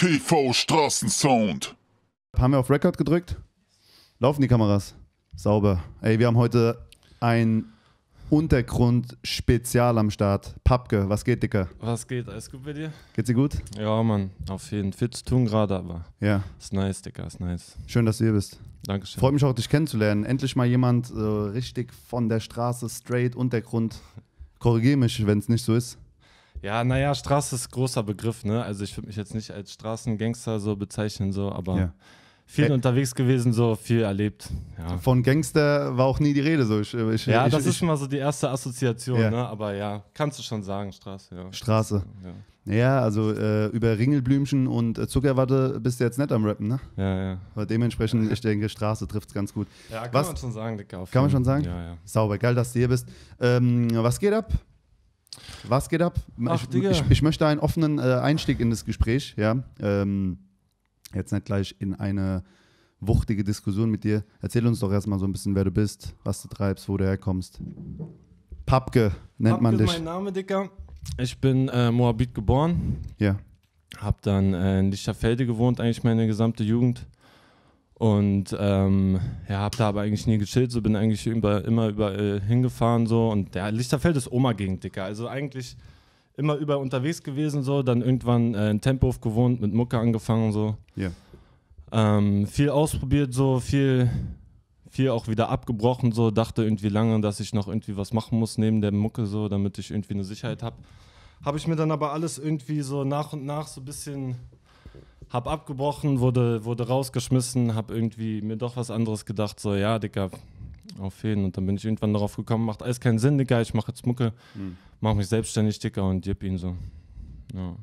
TV Straßensound. Haben wir auf Record gedrückt? Laufen die Kameras? Sauber. Ey, wir haben heute ein Untergrund-Spezial am Start. Papke, was geht, Dicker? Was geht? Alles gut bei dir? Geht's dir gut? Ja, Mann. Auf jeden Fall. zu tun gerade, aber. Ja. Ist nice, Dicker. Ist nice. Schön, dass du hier bist. Dankeschön. Freut mich auch, dich kennenzulernen. Endlich mal jemand äh, richtig von der Straße, straight, Untergrund. Korrigiere mich, wenn es nicht so ist. Ja, naja, Straße ist großer Begriff, ne? Also ich würde mich jetzt nicht als Straßengangster so bezeichnen, so, aber ja. viel Ä unterwegs gewesen, so viel erlebt. Ja. Von Gangster war auch nie die Rede, so. Ich, ich, ja, ich, das ist schon mal so die erste Assoziation, ja. ne? Aber ja, kannst du schon sagen, Straße, ja. Straße. Ja, also äh, über Ringelblümchen und äh, Zuckerwatte bist du jetzt nicht am Rappen, ne? Ja, ja. Aber dementsprechend, ich denke, Straße trifft es ganz gut. Ja, kann was, man schon sagen, Dicker. Kann man schon sagen? Ja, ja. Sauber, geil, dass du hier bist. Ähm, was geht ab? Was geht ab? Ach, ich, ich, ich, möchte einen offenen äh, Einstieg in das Gespräch, ja. Ähm, jetzt nicht gleich in eine wuchtige Diskussion mit dir. Erzähl uns doch erstmal so ein bisschen, wer du bist, was du treibst, wo du herkommst. Papke nennt Papke man dich. Ist mein Name, Dicker. Ich bin äh, Moabit geboren. Ja. Hab dann äh, in Lichterfelde gewohnt, eigentlich meine gesamte Jugend. Und ähm, ja, hab da aber eigentlich nie gechillt, so bin eigentlich über, immer überall hingefahren so. Und der ja, Lichterfeld ist Oma-Gegend, Dicker. Also eigentlich immer überall unterwegs gewesen so, dann irgendwann äh, in Tempelhof gewohnt, mit Mucke angefangen so. Ja. Yeah. Ähm, viel ausprobiert so, viel, viel auch wieder abgebrochen so, dachte irgendwie lange, dass ich noch irgendwie was machen muss neben der Mucke so, damit ich irgendwie eine Sicherheit habe. Habe ich mir dann aber alles irgendwie so nach und nach so ein bisschen hab abgebrochen, wurde, wurde rausgeschmissen, hab irgendwie mir doch was anderes gedacht, so, ja, Digga, auf jeden. Und dann bin ich irgendwann darauf gekommen, macht alles keinen Sinn, Digga, ich mache jetzt Mucke, mhm. mach mich selbstständig, Digga, und jeb ihn so. Ja.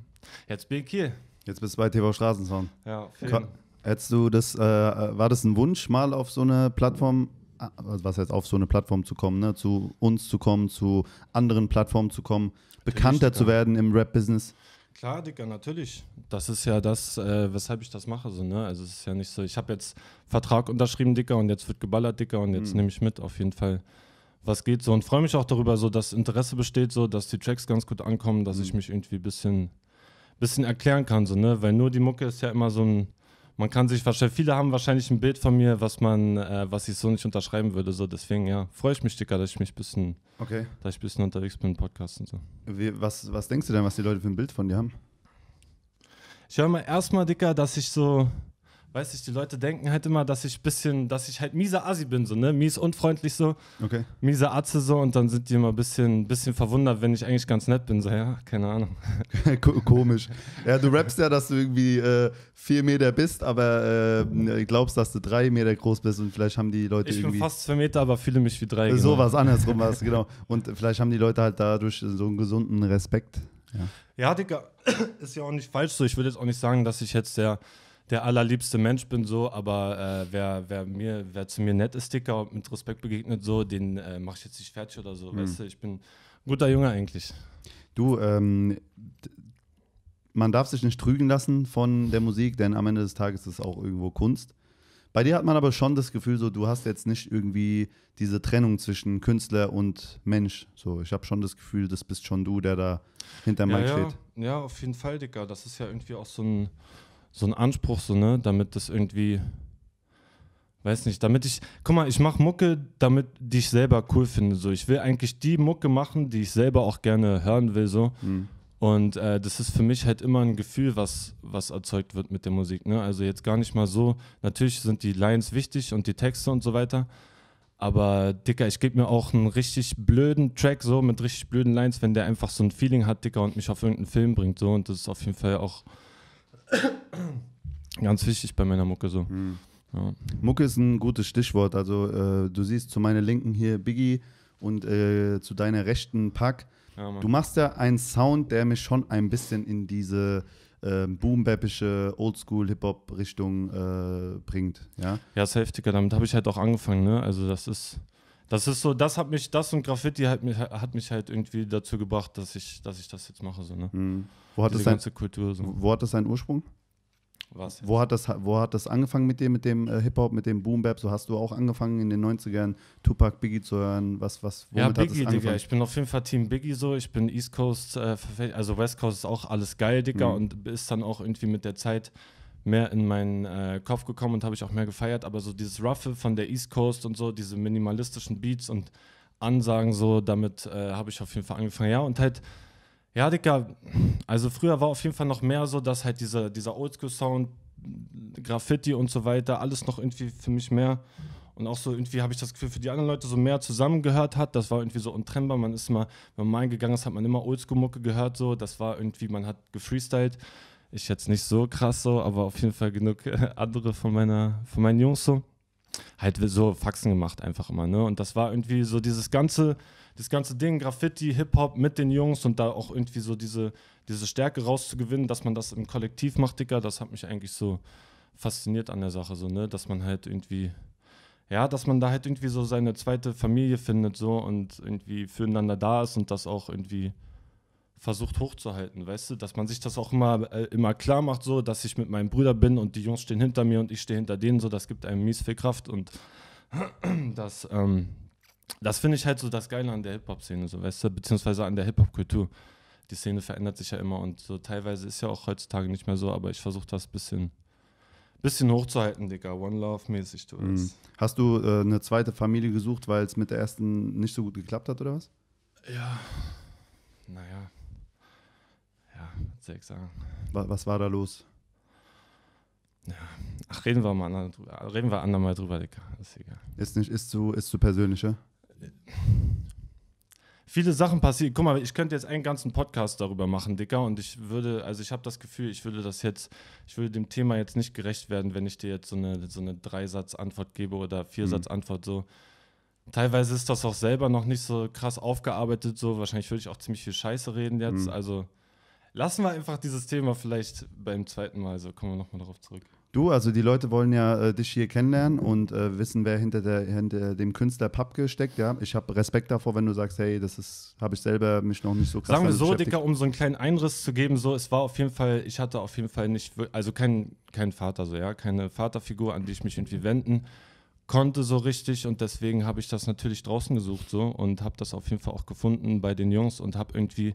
Jetzt bin ich hier. Jetzt bist du bei TV Straßensound. Ja, auf jeden. Hättest du das, äh, war das ein Wunsch, mal auf so eine Plattform äh, was heißt auf so eine Plattform zu kommen, ne? zu uns zu kommen, zu anderen Plattformen zu kommen, bekannter zu werden im Rap-Business? Klar, Dicker, natürlich. Das ist ja das, äh, weshalb ich das mache. So, ne? Also es ist ja nicht so, ich habe jetzt Vertrag unterschrieben, Dicker, und jetzt wird geballert, Dicker, und jetzt mhm. nehme ich mit auf jeden Fall, was geht so. Und freue mich auch darüber, so dass Interesse besteht, so dass die Tracks ganz gut ankommen, dass mhm. ich mich irgendwie ein bisschen, bisschen erklären kann. So, ne? Weil nur die Mucke ist ja immer so ein man kann sich wahrscheinlich, viele haben wahrscheinlich ein Bild von mir, was man, äh, was ich so nicht unterschreiben würde. So, deswegen, ja, freue ich mich, Dicker, dass ich mich ein bisschen, okay. dass ich bisschen unterwegs bin im Podcast und so. Wie, was, was denkst du denn, was die Leute für ein Bild von dir haben? Ich höre mal erstmal, Dicker, dass ich so weiß ich, die Leute denken halt immer, dass ich bisschen, dass ich halt mieser Asi bin, so, ne? Mies unfreundlich so. Okay. Mieser Atze so und dann sind die immer ein bisschen, bisschen verwundert, wenn ich eigentlich ganz nett bin, so, ja, keine Ahnung. Komisch. Ja, du rappst ja, dass du irgendwie äh, vier Meter bist, aber äh, glaubst, dass du drei Meter groß bist und vielleicht haben die Leute ich irgendwie. Ich bin fast zwei Meter, aber fühle mich wie drei. So genau. was andersrum was, genau. Und vielleicht haben die Leute halt dadurch so einen gesunden Respekt. Ja, ja Digga, ist ja auch nicht falsch so. Ich würde jetzt auch nicht sagen, dass ich jetzt der der allerliebste Mensch bin, so, aber äh, wer, wer, mir, wer zu mir nett ist, dicker und mit Respekt begegnet, so, den äh, mache ich jetzt nicht fertig oder so. Mhm. Weißt du, ich bin ein guter Junge eigentlich. Du, ähm, man darf sich nicht trügen lassen von der Musik, denn am Ende des Tages ist es auch irgendwo Kunst. Bei dir hat man aber schon das Gefühl, so du hast jetzt nicht irgendwie diese Trennung zwischen Künstler und Mensch. So, ich habe schon das Gefühl, das bist schon du, der da hinter ja, Mike ja. steht. Ja, auf jeden Fall, Dicker. Das ist ja irgendwie auch so ein so einen Anspruch, so, ne, damit das irgendwie, weiß nicht, damit ich, guck mal, ich mache Mucke, damit die ich selber cool finde, so. Ich will eigentlich die Mucke machen, die ich selber auch gerne hören will, so. Mhm. Und äh, das ist für mich halt immer ein Gefühl, was, was erzeugt wird mit der Musik. Ne? Also jetzt gar nicht mal so, natürlich sind die Lines wichtig und die Texte und so weiter. Aber Dicker, ich gebe mir auch einen richtig blöden Track so mit richtig blöden Lines, wenn der einfach so ein Feeling hat, Dicker, und mich auf irgendeinen Film bringt. So. Und das ist auf jeden Fall auch Ganz wichtig bei meiner Mucke so. Mhm. Ja. Mucke ist ein gutes Stichwort. Also äh, du siehst zu meiner Linken hier Biggie und äh, zu deiner rechten Pack. Ja, du machst ja einen Sound, der mich schon ein bisschen in diese äh, boom oldschool Oldschool-Hip-Hop-Richtung äh, bringt. Ja, ja safe, Digga. Damit habe ich halt auch angefangen. Ne? Also das ist das ist so, das hat mich, das und Graffiti hat mich, hat mich halt irgendwie dazu gebracht, dass ich, dass ich das jetzt mache. So, ne? Mhm. Wo, hat Diese das ganze ein, Kultur, so. wo hat das seinen Ursprung? Was wo, hat das, wo hat das angefangen mit dir, mit dem äh, Hip-Hop, mit dem Boom-Bap? So hast du auch angefangen in den 90ern Tupac, Biggie zu hören? Was, was, ja, Biggie, Digga. Ich bin auf jeden Fall Team Biggie so. Ich bin East Coast, äh, also West Coast ist auch alles geil, Digga. Mhm. Und ist dann auch irgendwie mit der Zeit mehr in meinen äh, Kopf gekommen und habe ich auch mehr gefeiert. Aber so dieses Ruffle von der East Coast und so, diese minimalistischen Beats und Ansagen, so, damit äh, habe ich auf jeden Fall angefangen. Ja, und halt, ja, Digga, also früher war auf jeden Fall noch mehr so, dass halt dieser, dieser Oldschool-Sound, Graffiti und so weiter, alles noch irgendwie für mich mehr und auch so irgendwie habe ich das Gefühl, für die anderen Leute so mehr zusammengehört hat. Das war irgendwie so untrennbar. Man ist mal, wenn man mal gegangen ist, hat man immer Oldschool-Mucke gehört. So, das war irgendwie, man hat gefreestylt. Ich jetzt nicht so krass so, aber auf jeden Fall genug äh, andere von meiner, von meinen Jungs so. Halt so Faxen gemacht einfach immer, ne? Und das war irgendwie so dieses ganze, das ganze Ding, Graffiti, Hip-Hop mit den Jungs und da auch irgendwie so diese, diese Stärke rauszugewinnen, dass man das im Kollektiv macht, Digga, das hat mich eigentlich so fasziniert an der Sache, so, ne? Dass man halt irgendwie, ja, dass man da halt irgendwie so seine zweite Familie findet, so und irgendwie füreinander da ist und das auch irgendwie versucht hochzuhalten, weißt du, dass man sich das auch immer, äh, immer klar macht, so, dass ich mit meinem Bruder bin und die Jungs stehen hinter mir und ich stehe hinter denen, so, das gibt einem mies viel Kraft und das, ähm, das finde ich halt so das Geile an der Hip-Hop-Szene, so, weißt du, beziehungsweise an der Hip-Hop-Kultur. Die Szene verändert sich ja immer und so teilweise ist ja auch heutzutage nicht mehr so, aber ich versuche das ein bisschen, bisschen hochzuhalten, Digga. One Love-mäßig, du mm. Hast du äh, eine zweite Familie gesucht, weil es mit der ersten nicht so gut geklappt hat, oder was? Ja, naja ich sagen. Was war da los? Ja. Ach, reden wir mal drüber. Also reden wir andermal drüber, Digga. Ist egal. Ist nicht, ist zu, ist zu persönlicher. Viele Sachen passieren. Guck mal, ich könnte jetzt einen ganzen Podcast darüber machen, Dicker. Und ich würde, also ich habe das Gefühl, ich würde das jetzt, ich würde dem Thema jetzt nicht gerecht werden, wenn ich dir jetzt so eine, so eine Dreisatz-Antwort gebe oder Viersatz-Antwort. So. Teilweise ist das auch selber noch nicht so krass aufgearbeitet. So, wahrscheinlich würde ich auch ziemlich viel Scheiße reden jetzt. Mhm. Also Lassen wir einfach dieses Thema vielleicht beim zweiten Mal, so kommen wir nochmal darauf zurück. Du, also die Leute wollen ja äh, dich hier kennenlernen und äh, wissen, wer hinter, der, hinter dem Künstler Papke steckt. Ja, ich habe Respekt davor, wenn du sagst, hey, das habe ich selber mich noch nicht so krass. Sagen wir so, Dicker, um so einen kleinen Einriss zu geben, so, es war auf jeden Fall, ich hatte auf jeden Fall nicht, also keinen kein Vater, so, ja, keine Vaterfigur, an die ich mich irgendwie wenden konnte so richtig und deswegen habe ich das natürlich draußen gesucht so und habe das auf jeden Fall auch gefunden bei den Jungs und habe irgendwie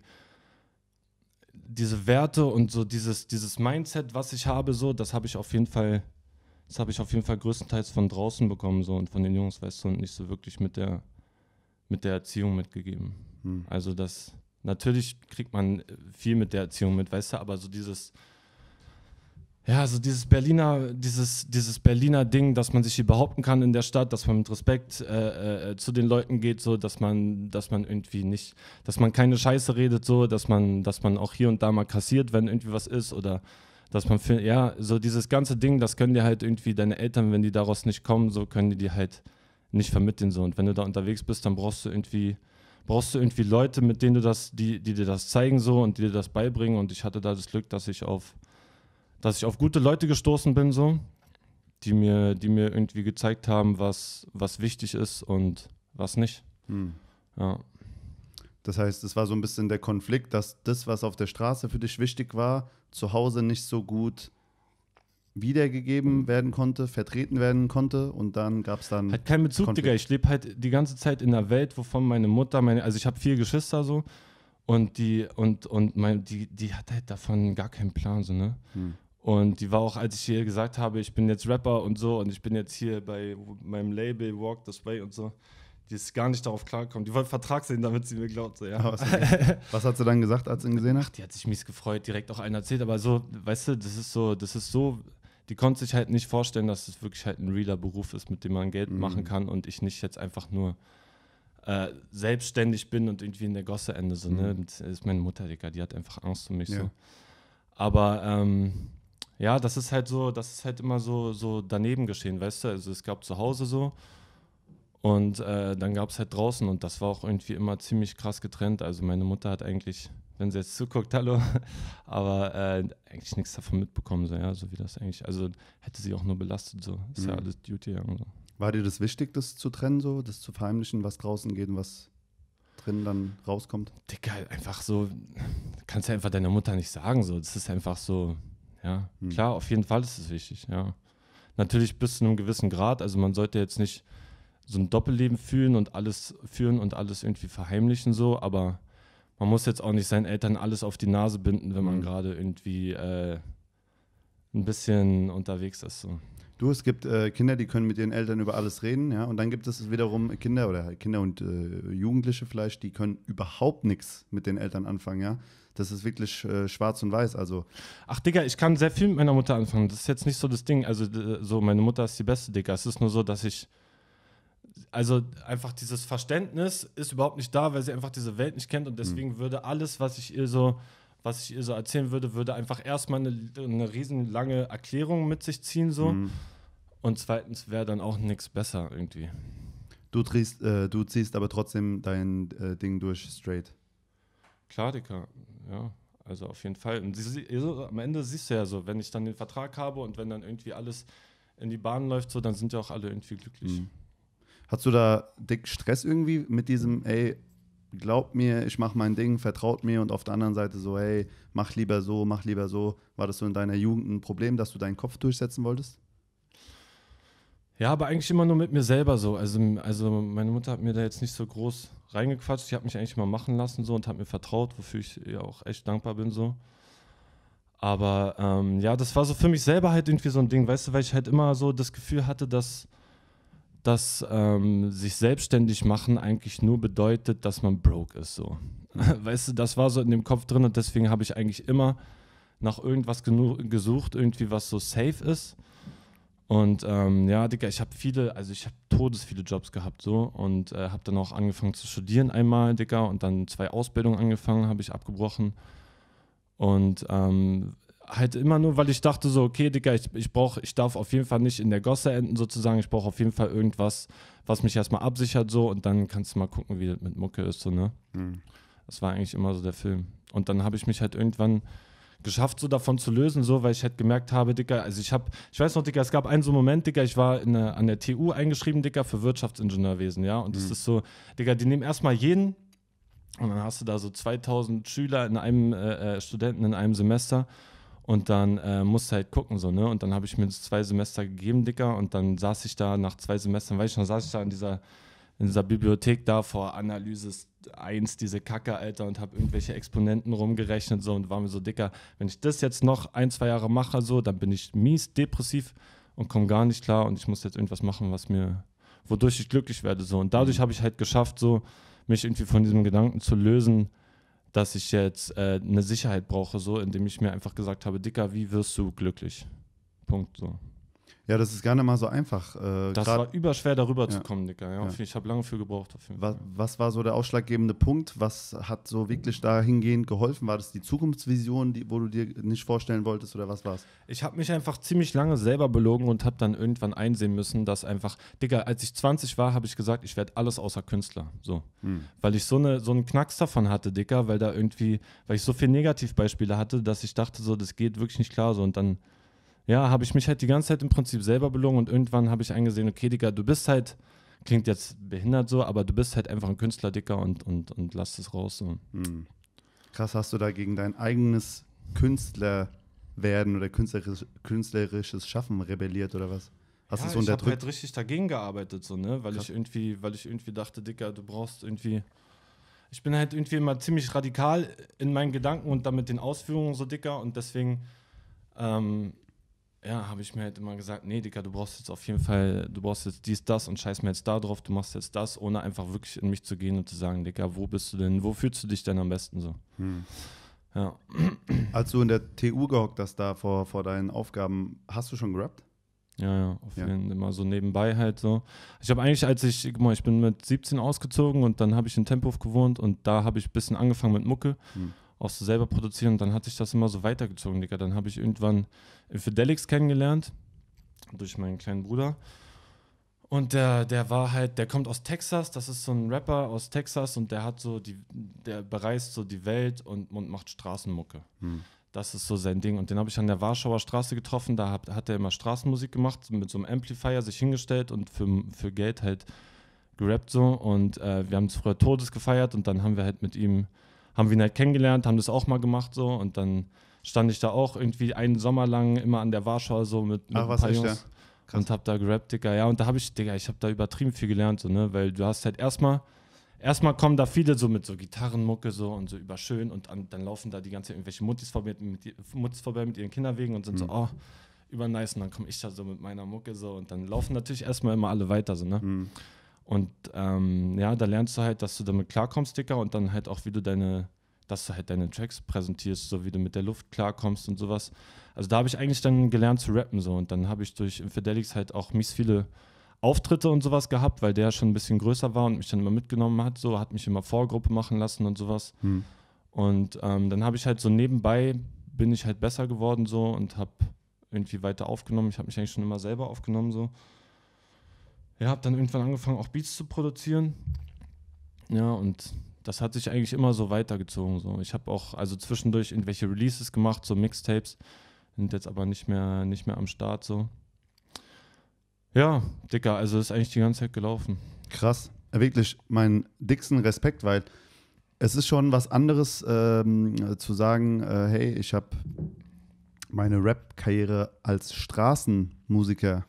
diese Werte und so dieses, dieses Mindset, was ich habe, so, das habe ich auf jeden Fall, das habe ich auf jeden Fall größtenteils von draußen bekommen, so und von den Jungs, weißt du, und nicht so wirklich mit der, mit der Erziehung mitgegeben. Hm. Also das, natürlich kriegt man viel mit der Erziehung mit, weißt du, aber so dieses, ja, so also dieses Berliner, dieses, dieses Berliner Ding, dass man sich hier behaupten kann in der Stadt, dass man mit Respekt äh, äh, äh, zu den Leuten geht, so dass man, dass man irgendwie nicht, dass man keine Scheiße redet, so, dass man, dass man auch hier und da mal kassiert, wenn irgendwie was ist oder dass man für, ja, so dieses ganze Ding, das können dir halt irgendwie deine Eltern, wenn die daraus nicht kommen, so können die dir halt nicht vermitteln, so. Und wenn du da unterwegs bist, dann brauchst du irgendwie, brauchst du irgendwie Leute, mit denen du das, die, die dir das zeigen, so und die dir das beibringen. Und ich hatte da das Glück, dass ich auf dass ich auf gute Leute gestoßen bin, so, die mir, die mir irgendwie gezeigt haben, was, was wichtig ist und was nicht. Hm. Ja. Das heißt, es war so ein bisschen der Konflikt, dass das, was auf der Straße für dich wichtig war, zu Hause nicht so gut wiedergegeben hm. werden konnte, vertreten werden konnte und dann gab es dann. Hat keinen Bezug, Digga. Ich lebe halt die ganze Zeit in einer Welt, wovon meine Mutter, meine, also ich habe vier Geschwister so und die, und, und mein, die, die hat halt davon gar keinen Plan, so, ne? Hm. Und die war auch, als ich hier gesagt habe, ich bin jetzt Rapper und so und ich bin jetzt hier bei meinem Label Walk This Way und so, die ist gar nicht darauf klarkommen. Die wollte Vertrag sehen, damit sie mir glaubt. So, ja. Oh, Was hat sie dann gesagt, als sie ihn gesehen hat? Ach, die hat sich mies gefreut, direkt auch einen erzählt. Aber so, weißt du, das ist so, das ist so, die konnte sich halt nicht vorstellen, dass es wirklich halt ein realer Beruf ist, mit dem man Geld mhm. machen kann und ich nicht jetzt einfach nur äh, selbstständig bin und irgendwie in der Gosse ende. So, ne? mhm. Das ist meine Mutter, Digga, die hat einfach Angst um mich. Ja. So. Aber ähm, ja, das ist halt so, das ist halt immer so, so daneben geschehen, weißt du? Also es gab zu Hause so und äh, dann gab es halt draußen und das war auch irgendwie immer ziemlich krass getrennt. Also meine Mutter hat eigentlich, wenn sie jetzt zuguckt, hallo, aber äh, eigentlich nichts davon mitbekommen, so, ja, so wie das eigentlich, also hätte sie auch nur belastet, so. Ist mhm. ja alles Duty und so. War dir das wichtig, das zu trennen, so, das zu verheimlichen, was draußen geht und was drin dann rauskommt? Digga, einfach so, kannst ja einfach deiner Mutter nicht sagen, so. Das ist einfach so, ja, hm. klar, auf jeden Fall ist es wichtig, ja. Natürlich bis zu einem gewissen Grad. Also man sollte jetzt nicht so ein Doppelleben fühlen und alles führen und alles irgendwie verheimlichen, so, aber man muss jetzt auch nicht seinen Eltern alles auf die Nase binden, wenn man mhm. gerade irgendwie äh, ein bisschen unterwegs ist. So. Du, es gibt äh, Kinder, die können mit ihren Eltern über alles reden, ja, und dann gibt es wiederum Kinder oder Kinder und äh, Jugendliche vielleicht, die können überhaupt nichts mit den Eltern anfangen, ja. Das ist wirklich äh, schwarz und weiß, also. Ach, Digga, ich kann sehr viel mit meiner Mutter anfangen. Das ist jetzt nicht so das Ding, also so, meine Mutter ist die beste, Digga. Es ist nur so, dass ich, also einfach dieses Verständnis ist überhaupt nicht da, weil sie einfach diese Welt nicht kennt und hm. deswegen mhm. würde alles, was ich ihr so was ich ihr so erzählen würde, würde einfach erstmal eine, eine riesenlange Erklärung mit sich ziehen, so. Mhm. Und zweitens wäre dann auch nichts besser irgendwie. Du, drehst, äh, du ziehst aber trotzdem dein äh, Ding durch straight. Klar, Dicker, ja. Also auf jeden Fall. Und sie, also am Ende siehst du ja so, wenn ich dann den Vertrag habe und wenn dann irgendwie alles in die Bahn läuft, so, dann sind ja auch alle irgendwie glücklich. Mhm. Hast du da dick Stress irgendwie mit diesem, ey, glaub mir, ich mach mein Ding, vertraut mir und auf der anderen Seite so, hey, mach lieber so, mach lieber so. War das so in deiner Jugend ein Problem, dass du deinen Kopf durchsetzen wolltest? Ja, aber eigentlich immer nur mit mir selber so. Also, also meine Mutter hat mir da jetzt nicht so groß reingequatscht. Die hat mich eigentlich mal machen lassen so und hat mir vertraut, wofür ich ja auch echt dankbar bin so. Aber ähm, ja, das war so für mich selber halt irgendwie so ein Ding, weißt du, weil ich halt immer so das Gefühl hatte, dass, dass ähm, sich selbstständig machen eigentlich nur bedeutet, dass man broke ist so. Weißt du, das war so in dem Kopf drin und deswegen habe ich eigentlich immer nach irgendwas gesucht, irgendwie was so safe ist und ähm, ja, Digga, ich habe viele, also ich habe todes viele Jobs gehabt so und äh, habe dann auch angefangen zu studieren einmal, Digga, und dann zwei Ausbildungen angefangen, habe ich abgebrochen. Und ähm, halt immer nur, weil ich dachte so, okay, Digga, ich, ich brauche, ich darf auf jeden Fall nicht in der Gosse enden sozusagen, ich brauche auf jeden Fall irgendwas, was mich erstmal absichert so und dann kannst du mal gucken, wie das mit Mucke ist so, ne? Mhm. Das war eigentlich immer so der Film. Und dann habe ich mich halt irgendwann geschafft, so davon zu lösen, so, weil ich halt gemerkt habe, Dicker, also ich habe, ich weiß noch, Dicker, es gab einen so Moment, Dicker, ich war eine, an der TU eingeschrieben, Dicker, für Wirtschaftsingenieurwesen, ja, und das mhm. ist so, Dicker, die nehmen erstmal jeden und dann hast du da so 2000 Schüler in einem, äh, äh, Studenten in einem Semester und dann äh, du halt gucken, so, ne, und dann habe ich mir das zwei Semester gegeben, Dicker, und dann saß ich da nach zwei Semestern, weiß ich noch, saß ich da in dieser in dieser Bibliothek da vor Analysis 1 diese Kacke, Alter, und habe irgendwelche Exponenten rumgerechnet so und war mir so dicker, wenn ich das jetzt noch ein, zwei Jahre mache, so, dann bin ich mies depressiv und komme gar nicht klar und ich muss jetzt irgendwas machen, was mir, wodurch ich glücklich werde, so. Und dadurch mhm. habe ich halt geschafft, so, mich irgendwie von diesem Gedanken zu lösen, dass ich jetzt äh, eine Sicherheit brauche, so, indem ich mir einfach gesagt habe, Dicker, wie wirst du glücklich? Punkt, so. Ja, das ist gerne mal so einfach. Äh, das grad, war überschwer, darüber ja. zu kommen, Digga. Ja, ja. Ich habe lange für gebraucht. Dafür. Was, was, war so der ausschlaggebende Punkt? Was hat so wirklich dahingehend geholfen? War das die Zukunftsvision, die, wo du dir nicht vorstellen wolltest oder was war es? Ich habe mich einfach ziemlich lange selber belogen und habe dann irgendwann einsehen müssen, dass einfach, Digga, als ich 20 war, habe ich gesagt, ich werde alles außer Künstler. So. Hm. Weil ich so, eine, so einen Knacks davon hatte, Digga, weil da irgendwie, weil ich so viele Negativbeispiele hatte, dass ich dachte, so, das geht wirklich nicht klar. So. Und dann ja, habe ich mich halt die ganze Zeit im Prinzip selber belogen und irgendwann habe ich eingesehen, okay, Digga, du bist halt, klingt jetzt behindert so, aber du bist halt einfach ein Künstler, Dicker und, und, und lass es raus. So. Mhm. Krass, hast du da gegen dein eigenes Künstlerwerden oder künstlerisch, künstlerisches Schaffen rebelliert oder was? Hast ja, so ich habe halt richtig dagegen gearbeitet, so, ne? weil, ich irgendwie, weil ich irgendwie dachte, Dicker, du brauchst irgendwie ich bin halt irgendwie immer ziemlich radikal in meinen Gedanken und damit den Ausführungen so dicker und deswegen ähm, ja, habe ich mir halt immer gesagt, nee, Dicker, du brauchst jetzt auf jeden Fall, du brauchst jetzt dies, das und scheiß mir jetzt da drauf, du machst jetzt das, ohne einfach wirklich in mich zu gehen und zu sagen, Dicker, wo bist du denn, wo fühlst du dich denn am besten so? Hm. Ja. Als du in der TU gehockt hast, da vor, vor deinen Aufgaben, hast du schon gerappt? Ja, ja, auf jeden Fall immer so nebenbei halt so. Ich habe eigentlich, als ich, guck mal, ich bin mit 17 ausgezogen und dann habe ich in Tempelhof gewohnt und da habe ich ein bisschen angefangen mit Mucke. Hm auch so selber produzieren. Und dann hatte ich das immer so weitergezogen, Digga. Dann habe ich irgendwann Fidelix kennengelernt durch meinen kleinen Bruder. Und der, der war halt, der kommt aus Texas, das ist so ein Rapper aus Texas und der hat so die, der bereist so die Welt und, und macht Straßenmucke. Hm. Das ist so sein Ding. Und den habe ich an der Warschauer Straße getroffen, da hat, hat er immer Straßenmusik gemacht, mit so einem Amplifier sich hingestellt und für, für Geld halt gerappt so. Und äh, wir haben es früher Todes gefeiert und dann haben wir halt mit ihm haben wir ihn halt kennengelernt, haben das auch mal gemacht so und dann stand ich da auch irgendwie einen Sommer lang immer an der Warschau so mit, mit Ach, was ein paar und hab da gerappt, Digga. Ja, und da habe ich, Digga, ich habe da übertrieben viel gelernt, so, ne, weil du hast halt erstmal erstmal kommen da viele so mit so Gitarrenmucke so und so überschön und an, dann laufen da die ganze Zeit irgendwelche Muttis vorbei mit, mit, vorbei mit ihren Kinderwegen und sind mhm. so, oh, über nice. Und dann komme ich da so mit meiner Mucke so und dann laufen natürlich erstmal immer alle weiter so, ne? Mhm. Und ähm, ja, da lernst du halt, dass du damit klarkommst, Dicker, und dann halt auch, wie du deine, dass du halt deine Tracks präsentierst, so wie du mit der Luft klarkommst und sowas. Also da habe ich eigentlich dann gelernt zu rappen so und dann habe ich durch Infidelix halt auch mies viele Auftritte und sowas gehabt, weil der schon ein bisschen größer war und mich dann immer mitgenommen hat, so hat mich immer Vorgruppe machen lassen und sowas. Hm. Und ähm, dann habe ich halt so nebenbei bin ich halt besser geworden so und habe irgendwie weiter aufgenommen. Ich habe mich eigentlich schon immer selber aufgenommen so ja, habe dann irgendwann angefangen, auch Beats zu produzieren. Ja, und das hat sich eigentlich immer so weitergezogen. So. Ich habe auch also zwischendurch irgendwelche Releases gemacht, so Mixtapes, sind jetzt aber nicht mehr, nicht mehr am Start. So. Ja, Dicker, also ist eigentlich die ganze Zeit gelaufen. Krass, wirklich meinen dicksten Respekt, weil es ist schon was anderes ähm, zu sagen, äh, hey, ich habe meine Rap-Karriere als Straßenmusiker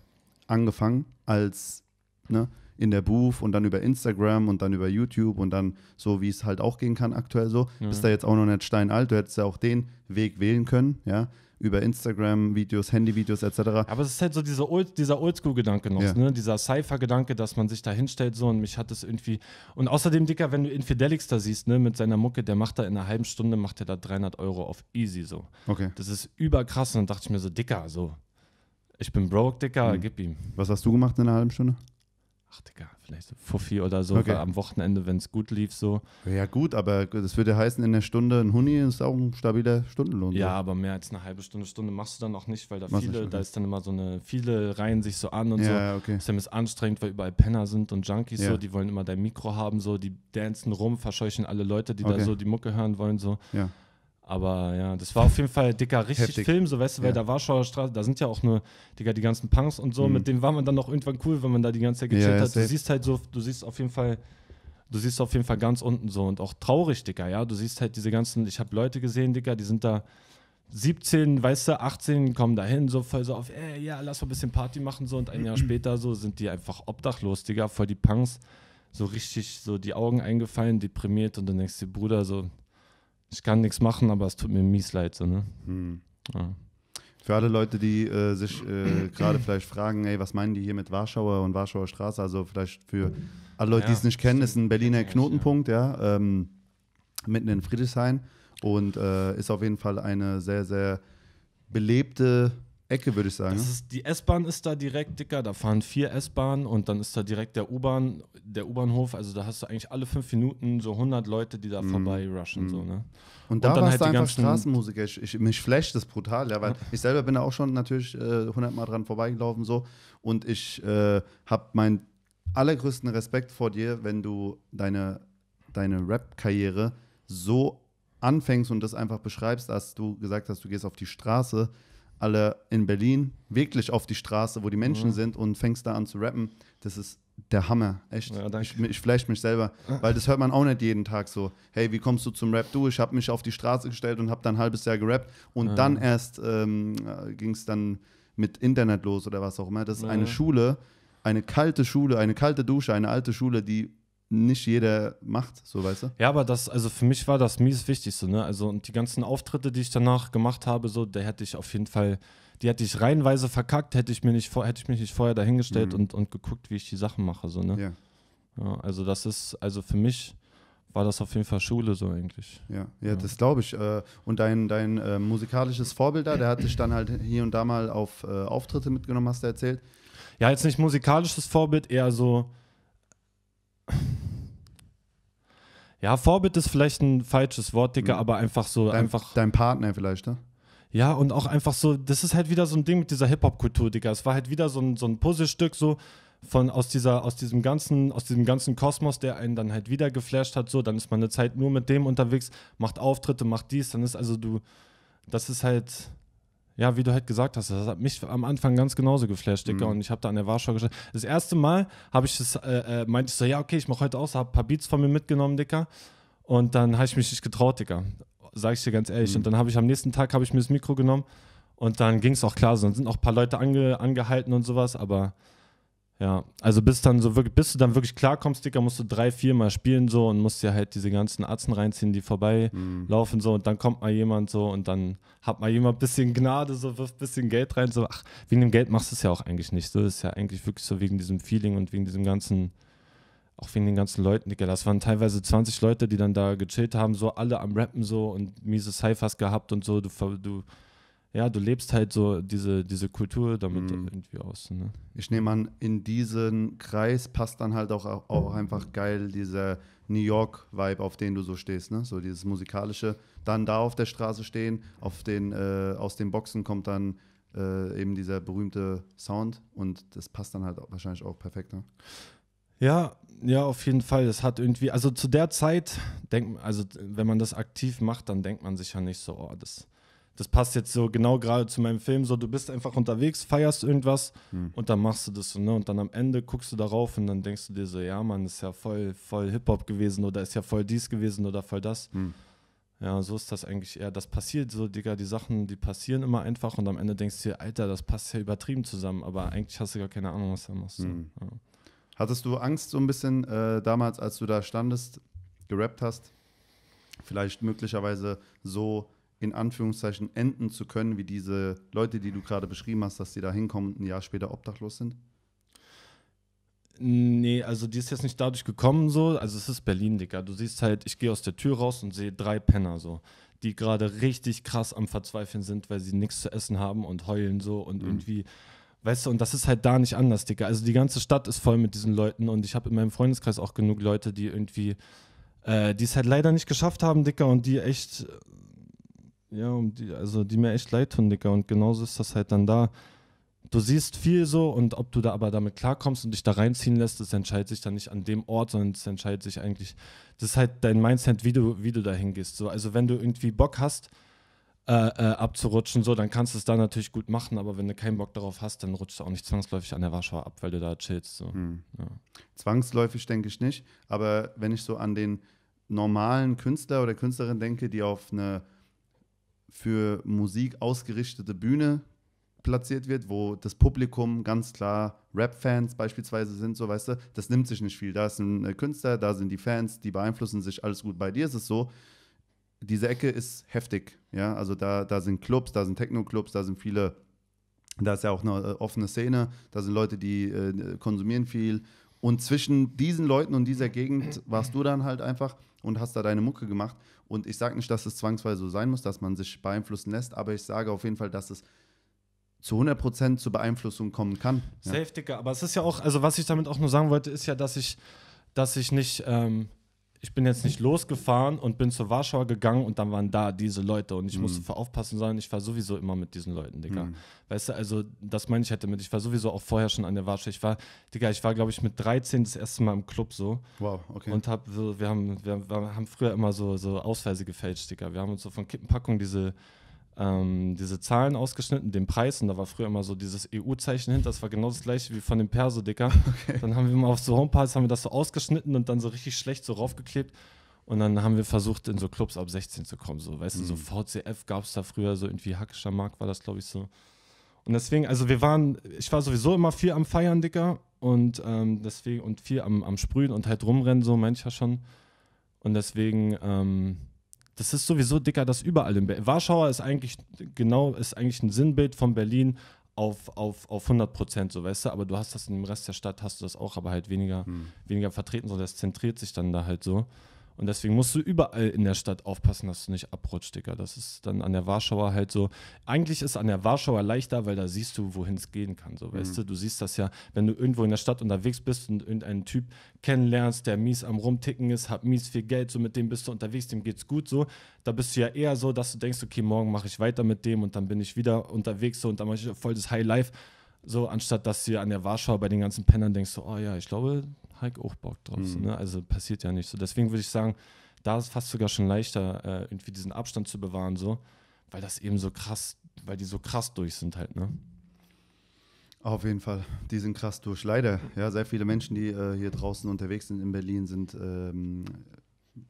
angefangen, als ne, in der Booth und dann über Instagram und dann über YouTube und dann so, wie es halt auch gehen kann aktuell so. Mhm. Bist da jetzt auch noch nicht steinalt, du hättest ja auch den Weg wählen können, ja, über Instagram-Videos, Handy-Videos etc. Aber es ist halt so dieser, Old, dieser Oldschool-Gedanke noch, ja. ne? dieser Cypher-Gedanke, dass man sich da hinstellt so und mich hat das irgendwie. Und außerdem, Dicker, wenn du Infidelix da siehst, ne, mit seiner Mucke, der macht da in einer halben Stunde, macht er da 300 Euro auf easy so. Okay. Das ist überkrass und dann dachte ich mir so, Dicker, so. Also, ich bin broke, Dicker, mhm. gib ihm. Was hast du gemacht in einer halben Stunde? ach Digga, vielleicht so Fuffi oder so okay. am Wochenende, wenn es gut lief so. Ja gut, aber das würde heißen, in der Stunde ein Huni ist auch ein stabiler Stundenlohn. Ja, so. aber mehr als eine halbe Stunde, Stunde machst du dann auch nicht, weil da machst viele, nicht, okay. da ist dann immer so eine, viele reihen sich so an und ja, so. Ja, okay. Ist dann ist anstrengend, weil überall Penner sind und Junkies ja. so, die wollen immer dein Mikro haben so, die dancen rum, verscheuchen alle Leute, die okay. da so die Mucke hören wollen so. Ja. Aber ja, das war auf jeden Fall, dicker, richtig Heftig. Film, so weißt du, weil ja. da Warschauer Straße, da sind ja auch nur, Digga, die ganzen Punks und so, mhm. mit denen war man dann auch irgendwann cool, wenn man da die ganze Zeit gechillt ja, hat. Safe. Du siehst halt so, du siehst auf jeden Fall, du siehst auf jeden Fall ganz unten so und auch traurig, Digga, ja. Du siehst halt diese ganzen, ich habe Leute gesehen, Digga, die sind da 17, weißt du, 18, kommen da hin, so voll so auf, ey, ja, lass mal ein bisschen Party machen, so und ein Jahr später so sind die einfach obdachlos, Digga, voll die Punks, so richtig so die Augen eingefallen, deprimiert und dann denkst du, Bruder, so ich kann nichts machen, aber es tut mir mies leid. So, ne? Hm. Ja. Für alle Leute, die äh, sich äh, gerade vielleicht fragen, ey, was meinen die hier mit Warschauer und Warschauer Straße? Also vielleicht für alle Leute, ja, die es nicht kennen, ist ein Berliner Knotenpunkt, ja, ähm, mitten in Friedrichshain und äh, ist auf jeden Fall eine sehr, sehr belebte Ecke, würde ich sagen. Ne? Ist, die S-Bahn ist da direkt, Dicker. Da fahren vier S-Bahnen und dann ist da direkt der U-Bahn, der U-Bahnhof. Also da hast du eigentlich alle fünf Minuten so 100 Leute, die da mm. vorbei rushen. Mm. So, ne? Und da und dann warst halt du einfach Straßenmusiker. Ich, ich, mich flasht das brutal, ja, weil ich selber bin da auch schon natürlich äh, 100 Mal dran vorbeigelaufen so. Und ich äh, habe meinen allergrößten Respekt vor dir, wenn du deine, deine Rap-Karriere so anfängst und das einfach beschreibst, dass du gesagt hast, du gehst auf die Straße, alle in Berlin, wirklich auf die Straße, wo die Menschen mhm. sind und fängst da an zu rappen. Das ist der Hammer, echt. Ja, ich, ich fleisch mich selber, weil das hört man auch nicht jeden Tag so. Hey, wie kommst du zum Rap? Du, ich habe mich auf die Straße gestellt und habe dann ein halbes Jahr gerappt und ja. dann erst ähm, äh, ging es dann mit Internet los oder was auch immer. Das ist ja. eine Schule, eine kalte Schule, eine kalte Dusche, eine alte Schule, die nicht jeder macht, so weißt du? Ja, aber das, also für mich war das mies Wichtigste, ne? Also und die ganzen Auftritte, die ich danach gemacht habe, so, der hätte ich auf jeden Fall, die hätte ich reihenweise verkackt, hätte ich mir nicht vor, hätte ich mich nicht vorher dahingestellt mhm. und, und geguckt, wie ich die Sachen mache, so, ne? Ja. ja. Also das ist, also für mich war das auf jeden Fall Schule so eigentlich. Ja, ja, ja. das glaube ich. Äh, und dein, dein äh, musikalisches Vorbild da, der hat dich dann halt hier und da mal auf äh, Auftritte mitgenommen, hast du erzählt? Ja, jetzt nicht musikalisches Vorbild, eher so ja, Vorbild ist vielleicht ein falsches Wort, Digga, mhm. aber einfach so. Dein, einfach dein Partner vielleicht, ne? Ja, und auch einfach so, das ist halt wieder so ein Ding mit dieser Hip-Hop-Kultur, Digga. Es war halt wieder so ein, so ein Puzzlestück, so von aus dieser, aus diesem ganzen, aus diesem ganzen Kosmos, der einen dann halt wieder geflasht hat, so, dann ist man eine Zeit nur mit dem unterwegs, macht Auftritte, macht dies, dann ist also du, das ist halt, ja, wie du halt gesagt hast, das hat mich am Anfang ganz genauso geflasht, Digga. Mhm. Und ich habe da an der Warschau gestanden. Das erste Mal habe ich das, äh, äh, meinte ich so, ja, okay, ich mache heute aus, habe ein paar Beats von mir mitgenommen, Dicker. Und dann habe ich mich nicht getraut, Dicker. Sag ich dir ganz ehrlich. Mhm. Und dann habe ich am nächsten Tag ich mir das Mikro genommen und dann ging es auch klar. So, dann sind auch ein paar Leute ange, angehalten und sowas, aber ja, also bis dann so wirklich, bis du dann wirklich klarkommst, Dicker, musst du drei, vier Mal spielen so und musst dir halt diese ganzen Arzen reinziehen, die vorbeilaufen mhm. so und dann kommt mal jemand so und dann hat mal jemand ein bisschen Gnade, so wirft ein bisschen Geld rein, so, ach, wegen dem Geld machst du es ja auch eigentlich nicht. So das ist ja eigentlich wirklich so wegen diesem Feeling und wegen diesem ganzen, auch wegen den ganzen Leuten, Digga. Das waren teilweise 20 Leute, die dann da gechillt haben, so alle am Rappen so und miese Cyphers gehabt und so, du, du ja, du lebst halt so diese, diese Kultur damit mm. irgendwie aus. Ne? Ich nehme an, in diesen Kreis passt dann halt auch, auch einfach geil dieser New York-Vibe, auf den du so stehst, ne? So dieses musikalische. Dann da auf der Straße stehen, auf den, äh, aus den Boxen kommt dann äh, eben dieser berühmte Sound und das passt dann halt wahrscheinlich auch perfekt, ne? Ja, ja, auf jeden Fall. Das hat irgendwie, also zu der Zeit, denk, also wenn man das aktiv macht, dann denkt man sich ja nicht so, oh, das das passt jetzt so genau gerade zu meinem Film, so du bist einfach unterwegs, feierst irgendwas hm. und dann machst du das so, ne? Und dann am Ende guckst du darauf und dann denkst du dir so, ja, Mann, ist ja voll, voll Hip-Hop gewesen oder ist ja voll dies gewesen oder voll das. Hm. Ja, so ist das eigentlich eher. Das passiert so, Digga, die Sachen, die passieren immer einfach und am Ende denkst du dir, Alter, das passt ja übertrieben zusammen, aber eigentlich hast du gar keine Ahnung, was da machst. Hm. Ja. Hattest du Angst so ein bisschen äh, damals, als du da standest, gerappt hast, vielleicht möglicherweise so in Anführungszeichen enden zu können, wie diese Leute, die du gerade beschrieben hast, dass die da hinkommen und ein Jahr später obdachlos sind? Nee, also die ist jetzt nicht dadurch gekommen so. Also es ist Berlin, Digga. Du siehst halt, ich gehe aus der Tür raus und sehe drei Penner so, die gerade richtig krass am Verzweifeln sind, weil sie nichts zu essen haben und heulen so und mhm. irgendwie, weißt du, und das ist halt da nicht anders, Digga. Also die ganze Stadt ist voll mit diesen Leuten und ich habe in meinem Freundeskreis auch genug Leute, die irgendwie, äh, die es halt leider nicht geschafft haben, Digga, und die echt ja, die, also die mir echt leid tun, Digga. Und genauso ist das halt dann da. Du siehst viel so und ob du da aber damit klarkommst und dich da reinziehen lässt, das entscheidet sich dann nicht an dem Ort, sondern es entscheidet sich eigentlich, das ist halt dein Mindset, wie du, wie du da hingehst. So, also wenn du irgendwie Bock hast, äh, äh, abzurutschen, so, dann kannst du es da natürlich gut machen, aber wenn du keinen Bock darauf hast, dann rutschst du auch nicht zwangsläufig an der Warschau ab, weil du da chillst. So. Hm. Ja. Zwangsläufig denke ich nicht, aber wenn ich so an den normalen Künstler oder Künstlerin denke, die auf eine für Musik ausgerichtete Bühne platziert wird, wo das Publikum ganz klar Rap-Fans beispielsweise sind, so weißt du, das nimmt sich nicht viel. Da ist ein äh, Künstler, da sind die Fans, die beeinflussen sich, alles gut. Bei dir ist es so, diese Ecke ist heftig, ja, also da, da sind Clubs, da sind Techno-Clubs, da sind viele, da ist ja auch eine äh, offene Szene, da sind Leute, die äh, konsumieren viel und zwischen diesen Leuten und dieser Gegend warst du dann halt einfach und hast da deine Mucke gemacht und ich sage nicht, dass es zwangsweise so sein muss, dass man sich beeinflussen lässt, aber ich sage auf jeden Fall, dass es zu 100% zur Beeinflussung kommen kann. Safe, ja. Dicker. Aber es ist ja auch, also was ich damit auch nur sagen wollte, ist ja, dass ich, dass ich nicht, ähm, ich bin jetzt nicht losgefahren und bin zur Warschau gegangen und dann waren da diese Leute und ich mhm. musste aufpassen, sondern ich war sowieso immer mit diesen Leuten, Digga. Mhm. Weißt du, also das meine ich halt damit. Ich war sowieso auch vorher schon an der Warschau. Ich war, Digga, ich war, glaube ich, mit 13 das erste Mal im Club so. Wow, okay. Und hab so, wir haben, wir haben früher immer so, so Ausweise gefälscht, Digga. Wir haben uns so von Kippenpackung diese ähm, diese Zahlen ausgeschnitten, den Preis, und da war früher immer so dieses EU-Zeichen hinter, das war genau das gleiche wie von dem Perso, Dicker. Okay. Dann haben wir mal auf so Homepass, haben wir das so ausgeschnitten und dann so richtig schlecht so raufgeklebt. Und dann haben wir versucht, in so Clubs ab 16 zu kommen. So, weißt mhm. du, so mhm. VCF gab es da früher, so irgendwie Hackischer Markt war das, glaube ich, so. Und deswegen, also wir waren, ich war sowieso immer viel am Feiern, Dicker, und ähm, deswegen, und viel am, am Sprühen und halt rumrennen, so mancher schon. Und deswegen, ähm, das ist sowieso dicker, das überall in Berlin. Warschauer ist eigentlich genau ist eigentlich ein Sinnbild von Berlin auf, auf, auf 100 Prozent, so weißt du, aber du hast das in dem Rest der Stadt, hast du das auch, aber halt weniger, hm. weniger vertreten, sondern das zentriert sich dann da halt so. Und deswegen musst du überall in der Stadt aufpassen, dass du nicht abrutscht, Digga. Das ist dann an der Warschauer halt so. Eigentlich ist an der Warschauer leichter, weil da siehst du, wohin es gehen kann. So, mhm. weißt du, du siehst das ja, wenn du irgendwo in der Stadt unterwegs bist und irgendeinen Typ kennenlernst, der mies am Rumticken ist, hat mies viel Geld, so mit dem bist du unterwegs, dem geht's gut so. Da bist du ja eher so, dass du denkst, okay, morgen mache ich weiter mit dem und dann bin ich wieder unterwegs so und dann mache ich voll das High Life. So, anstatt dass du an der Warschauer bei den ganzen Pennern denkst, so, oh ja, ich glaube, Hike auch Bock drauf. Mhm. ne? Also passiert ja nicht so. Deswegen würde ich sagen, da ist fast sogar schon leichter, äh, irgendwie diesen Abstand zu bewahren, so, weil das eben so krass, weil die so krass durch sind halt, ne? Auf jeden Fall, die sind krass durch. Leider, ja, sehr viele Menschen, die äh, hier draußen unterwegs sind in Berlin, sind ähm,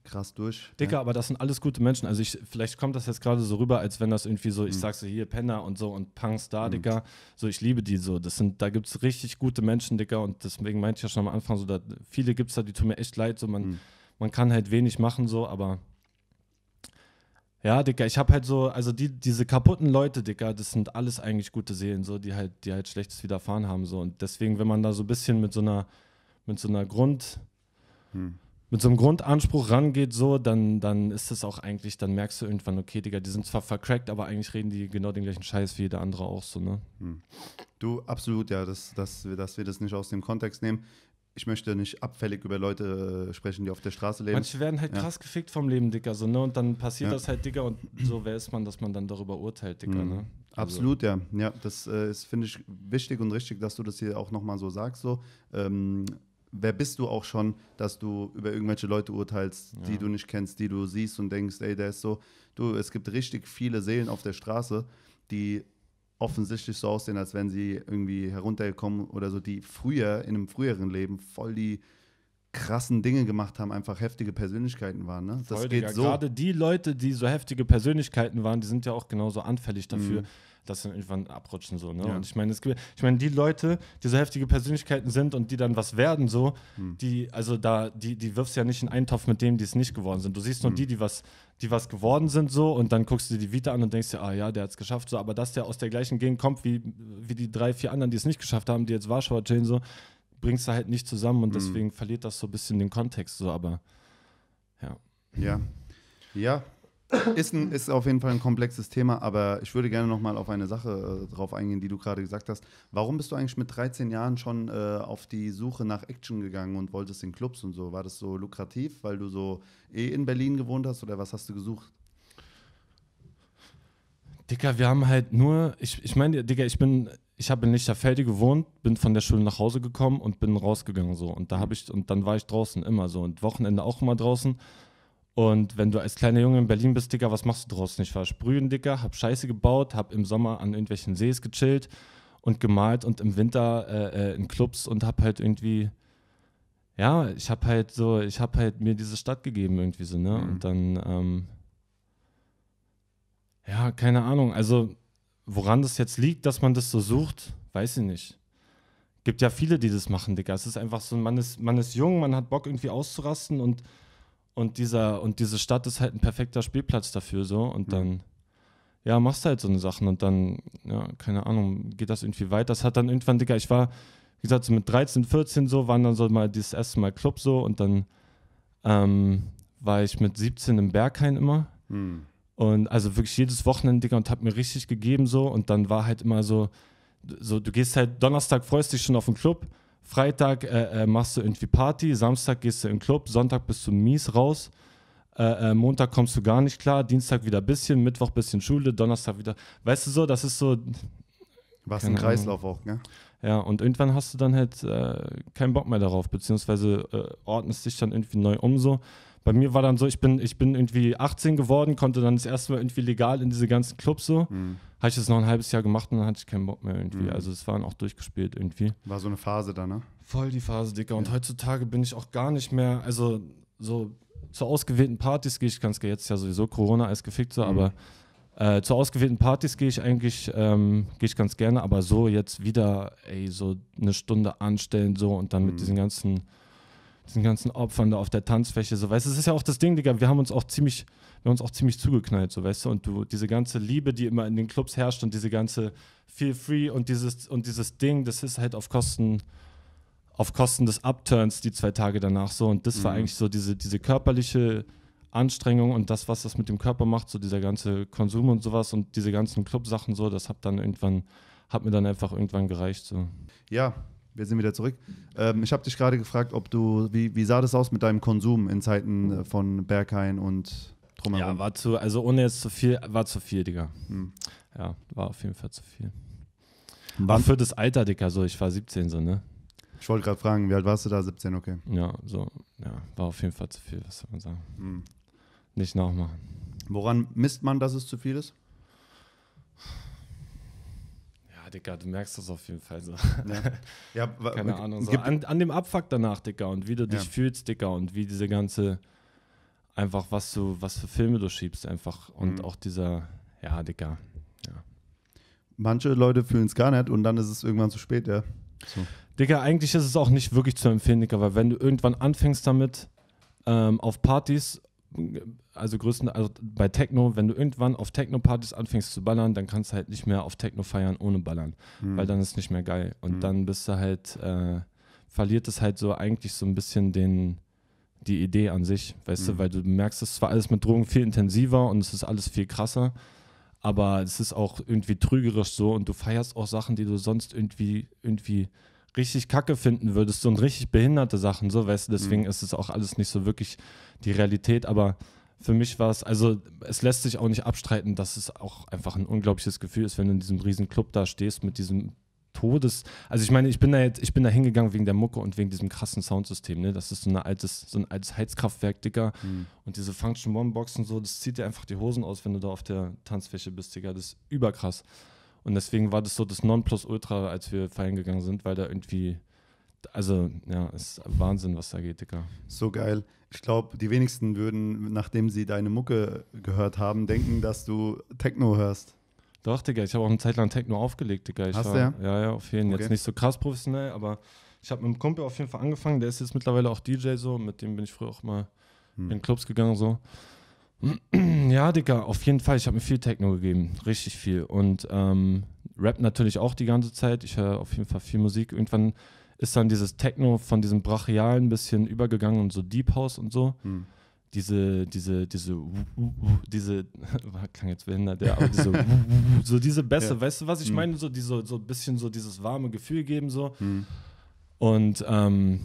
krass durch. Ne? Dicker, ja. aber das sind alles gute Menschen. Also ich, vielleicht kommt das jetzt gerade so rüber, als wenn das irgendwie so, ich mhm. sag so hier Penner und so und Punks da, mhm. Dicker. So, ich liebe die so. Das sind, da gibt es richtig gute Menschen, Dicker. Und deswegen meinte ich ja schon am Anfang so, da, viele gibt es da, die tun mir echt leid. So, man, mhm. man kann halt wenig machen, so, aber. Ja, Dicker, ich habe halt so, also die, diese kaputten Leute, Dicker, das sind alles eigentlich gute Seelen, so, die halt, die halt Schlechtes widerfahren haben. so. Und deswegen, wenn man da so ein bisschen mit so einer, mit so einer Grund. Hm mit so einem Grundanspruch rangeht, so, dann, dann ist das auch eigentlich, dann merkst du irgendwann, okay, Digga, die sind zwar vercrackt, aber eigentlich reden die genau den gleichen Scheiß wie jeder andere auch so, ne? Hm. Du, absolut, ja, dass, dass, wir, dass wir das nicht aus dem Kontext nehmen ich möchte nicht abfällig über Leute äh, sprechen, die auf der Straße leben. Manche werden halt ja. krass gefickt vom Leben, Dicker, so, ne? Und dann passiert ja. das halt, Dicker, und so wer ist man, dass man dann darüber urteilt, Dicker, mhm. ne? Also. Absolut, ja. Ja, das äh, ist, finde ich, wichtig und richtig, dass du das hier auch nochmal so sagst, so. Ähm, wer bist du auch schon, dass du über irgendwelche Leute urteilst, die du nicht kennst, die du siehst und denkst, ey, der ist so. Du, es gibt richtig viele Seelen auf der Straße, die offensichtlich so aussehen, als wenn sie irgendwie heruntergekommen oder so, die früher in einem früheren Leben voll die krassen Dinge gemacht haben, einfach heftige Persönlichkeiten waren. Ne? Das Voll, geht so. Gerade die Leute, die so heftige Persönlichkeiten waren, die sind ja auch genauso anfällig dafür, mhm. dass sie irgendwann abrutschen so. Ne? Ja. Und ich meine, ich meine, die Leute, die so heftige Persönlichkeiten sind und die dann was werden so, mhm. die also da, die, die wirfst ja nicht in einen Topf mit denen, die es nicht geworden sind. Du siehst nur mhm. die, die was, die was geworden sind so und dann guckst du dir die Vita an und denkst dir, ah ja, der hat es geschafft so. Aber dass der aus der gleichen Gegend kommt wie, wie die drei, vier anderen, die es nicht geschafft haben, die jetzt Warschauer chillen so, bringst du halt nicht zusammen und mhm. deswegen verliert das so ein bisschen den Kontext, so, aber ja. Ja. Ja. Ist, ein, ist auf jeden Fall ein komplexes Thema, aber ich würde gerne nochmal auf eine Sache äh, drauf eingehen, die du gerade gesagt hast. Warum bist du eigentlich mit 13 Jahren schon äh, auf die Suche nach Action gegangen und wolltest in Clubs und so? War das so lukrativ, weil du so eh in Berlin gewohnt hast oder was hast du gesucht? Dicker, wir haben halt nur, ich, ich meine, Dicker, ich bin ich habe in Lichterfelde gewohnt, bin von der Schule nach Hause gekommen und bin rausgegangen so. Und da habe ich, und dann war ich draußen immer so. Und Wochenende auch immer draußen. Und wenn du als kleiner Junge in Berlin bist, Dicker, was machst du draußen? Ich war sprühen, Dicker, hab Scheiße gebaut, hab im Sommer an irgendwelchen Sees gechillt und gemalt und im Winter äh, äh, in Clubs und hab halt irgendwie, ja, ich hab halt so, ich hab halt mir diese Stadt gegeben irgendwie so, ne? Mhm. Und dann, ähm, ja, keine Ahnung, also woran das jetzt liegt, dass man das so sucht, weiß ich nicht. Gibt ja viele, die das machen, Digga. Es ist einfach so, man ist, man ist jung, man hat Bock irgendwie auszurasten und, und, dieser, und diese Stadt ist halt ein perfekter Spielplatz dafür so und mhm. dann ja, machst halt so eine Sachen und dann, ja, keine Ahnung, geht das irgendwie weiter. Das hat dann irgendwann, Digga, ich war, wie gesagt, so mit 13, 14 so, waren dann so mal dieses erste Mal Club so und dann ähm, war ich mit 17 im Berghain immer. Hm. Und also wirklich jedes Wochenende, Digga, und hab mir richtig gegeben so. Und dann war halt immer so, so du gehst halt, Donnerstag freust dich schon auf den Club, Freitag äh, äh, machst du irgendwie Party, Samstag gehst du in den Club, Sonntag bist du mies raus, äh, äh Montag kommst du gar nicht klar, Dienstag wieder ein bisschen, Mittwoch ein bisschen Schule, Donnerstag wieder. Weißt du so, das ist so. Was ein Kreislauf auch, ne? Ja, und irgendwann hast du dann halt äh, keinen Bock mehr darauf, beziehungsweise äh, ordnest dich dann irgendwie neu um so bei mir war dann so, ich bin, ich bin irgendwie 18 geworden, konnte dann das erste Mal irgendwie legal in diese ganzen Clubs so. Mhm. Habe ich das noch ein halbes Jahr gemacht und dann hatte ich keinen Bock mehr irgendwie. Mhm. Also es waren auch durchgespielt irgendwie. War so eine Phase da, ne? Voll die Phase, Dicker. Und ja. heutzutage bin ich auch gar nicht mehr, also so zu ausgewählten Partys gehe ich, ganz gerne, jetzt ja sowieso Corona ist gefickt so, mhm. aber äh, zu ausgewählten Partys gehe ich eigentlich, ähm, gehe ich ganz gerne, aber so jetzt wieder, ey, so eine Stunde anstellen so und dann mit mhm. diesen ganzen diesen ganzen Opfern da auf der Tanzfläche, so weißt du, es ist ja auch das Ding, Digga, wir haben uns auch ziemlich, wir haben uns auch ziemlich zugeknallt, so weißt du, und du, diese ganze Liebe, die immer in den Clubs herrscht und diese ganze Feel Free und dieses, und dieses Ding, das ist halt auf Kosten, auf Kosten des Upturns die zwei Tage danach so und das mhm. war eigentlich so diese, diese körperliche Anstrengung und das, was das mit dem Körper macht, so dieser ganze Konsum und sowas und diese ganzen Clubsachen so, das hat dann irgendwann, hat mir dann einfach irgendwann gereicht so. Ja, wir sind wieder zurück. Ähm, ich habe dich gerade gefragt, ob du, wie, wie sah das aus mit deinem Konsum in Zeiten äh, von Berghain und drumherum? Ja, war zu, also ohne jetzt zu viel, war zu viel, Digga. Hm. Ja, war auf jeden Fall zu viel. War für das Alter, Digga, so, ich war 17 so, ne? Ich wollte gerade fragen, wie alt warst du da? 17, okay. Ja, so, ja, war auf jeden Fall zu viel, was soll man sagen. Hm. Nicht nochmal. Woran misst man, dass es zu viel ist? Dicker, du merkst das auf jeden Fall so. Ja, ja keine Ahnung. So. An, an, dem Abfuck danach, Dicker, und wie du dich ja. fühlst, Dicker, und wie diese ganze, einfach was du, was für Filme du schiebst, einfach. Und mhm. auch dieser, ja, Dicker. Ja. Manche Leute fühlen es gar nicht und dann ist es irgendwann zu spät, ja. So. Dicker, eigentlich ist es auch nicht wirklich zu empfehlen, Dicker, weil wenn du irgendwann anfängst damit, ähm, auf Partys also größten, also bei Techno, wenn du irgendwann auf Techno-Partys anfängst zu ballern, dann kannst du halt nicht mehr auf Techno feiern ohne ballern, mhm. weil dann ist es nicht mehr geil. Und mhm. dann bist du halt, äh, verliert es halt so eigentlich so ein bisschen den, die Idee an sich, weißt mhm. du, hm. weil du merkst, es ist zwar alles mit Drogen viel intensiver und es ist alles viel krasser, aber es ist auch irgendwie trügerisch so und du feierst auch Sachen, die du sonst irgendwie, irgendwie richtig kacke finden würdest so und richtig behinderte Sachen, so, weißt du, deswegen hm. ist es auch alles nicht so wirklich die Realität, aber für mich war es, also es lässt sich auch nicht abstreiten, dass es auch einfach ein unglaubliches Gefühl ist, wenn du in diesem riesen Club da stehst mit diesem Todes. Also ich meine, ich bin da jetzt, ich bin da hingegangen wegen der Mucke und wegen diesem krassen Soundsystem, ne? Das ist so, eine altes, so ein altes Heizkraftwerk, Digga. Mhm. Und diese Function One Boxen so, das zieht dir einfach die Hosen aus, wenn du da auf der Tanzfläche bist, Digga. Das ist überkrass. Und deswegen war das so das Nonplusultra, als wir feiern gegangen sind, weil da irgendwie also ja, ist Wahnsinn, was da geht, Digga. So geil. Ich glaube, die wenigsten würden, nachdem sie deine Mucke gehört haben, denken, dass du Techno hörst. Doch, Digga, ich habe auch eine Zeit lang Techno aufgelegt, Digga. Ich Hast war, du ja? Ja, ja, auf jeden Fall. Okay. Jetzt nicht so krass professionell, aber ich habe mit einem Kumpel auf jeden Fall angefangen. Der ist jetzt mittlerweile auch DJ so. Mit dem bin ich früher auch mal hm. in Clubs gegangen so. Ja, Digga, auf jeden Fall. Ich habe mir viel Techno gegeben. Richtig viel. Und ähm, Rap natürlich auch die ganze Zeit. Ich höre auf jeden Fall viel Musik. Irgendwann ist dann dieses Techno von diesem brachialen bisschen übergegangen und so Deep House und so. Hm. Diese, diese, diese, diese, klang jetzt behindert, ja, aber diese, so diese Bässe, ja. weißt du, was ich hm. meine? So, die so, so ein bisschen so dieses warme Gefühl geben, so. Hm. Und ähm,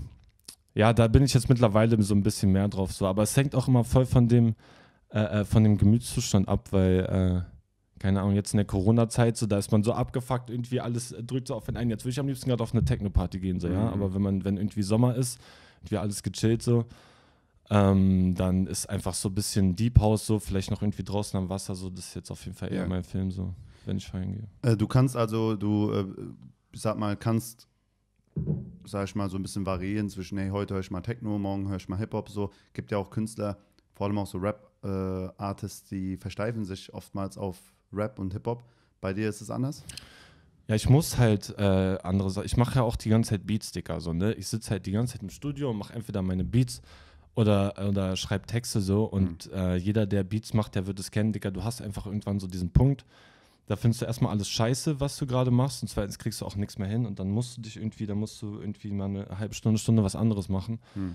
ja, da bin ich jetzt mittlerweile so ein bisschen mehr drauf, so. Aber es hängt auch immer voll von dem, äh, äh von dem Gemütszustand ab, weil äh, keine Ahnung, jetzt in der Corona-Zeit, so, da ist man so abgefuckt, irgendwie alles äh, drückt so auf den einen. Jetzt würde ich am liebsten gerade auf eine Techno-Party gehen, so, ja. Mhm. Aber wenn man, wenn irgendwie Sommer ist, wir alles gechillt, so, ähm, dann ist einfach so ein bisschen Deep House, so, vielleicht noch irgendwie draußen am Wasser, so, das ist jetzt auf jeden Fall eher ja. mein Film, so, wenn ich reingehe. Äh, du kannst also, du, äh, sag mal, kannst sag ich mal, so ein bisschen variieren zwischen, hey, heute höre ich mal Techno, morgen höre ich mal Hip-Hop, so. Gibt ja auch Künstler, vor allem auch so Rap-Artists, äh, die versteifen sich oftmals auf Rap und Hip-Hop. Bei dir ist es anders? Ja, ich muss halt äh, andere Sachen. Ich mache ja auch die ganze Zeit Beatsticker so, ne? Ich sitze halt die ganze Zeit im Studio und mache entweder meine Beats oder, oder schreibe Texte so. Und mhm. äh, jeder, der Beats macht, der wird es kennen, Digga. Du hast einfach irgendwann so diesen Punkt. Da findest du erstmal alles scheiße, was du gerade machst. Und zweitens kriegst du auch nichts mehr hin. Und dann musst du dich irgendwie, da musst du irgendwie mal eine halbe Stunde, Stunde was anderes machen. Mhm.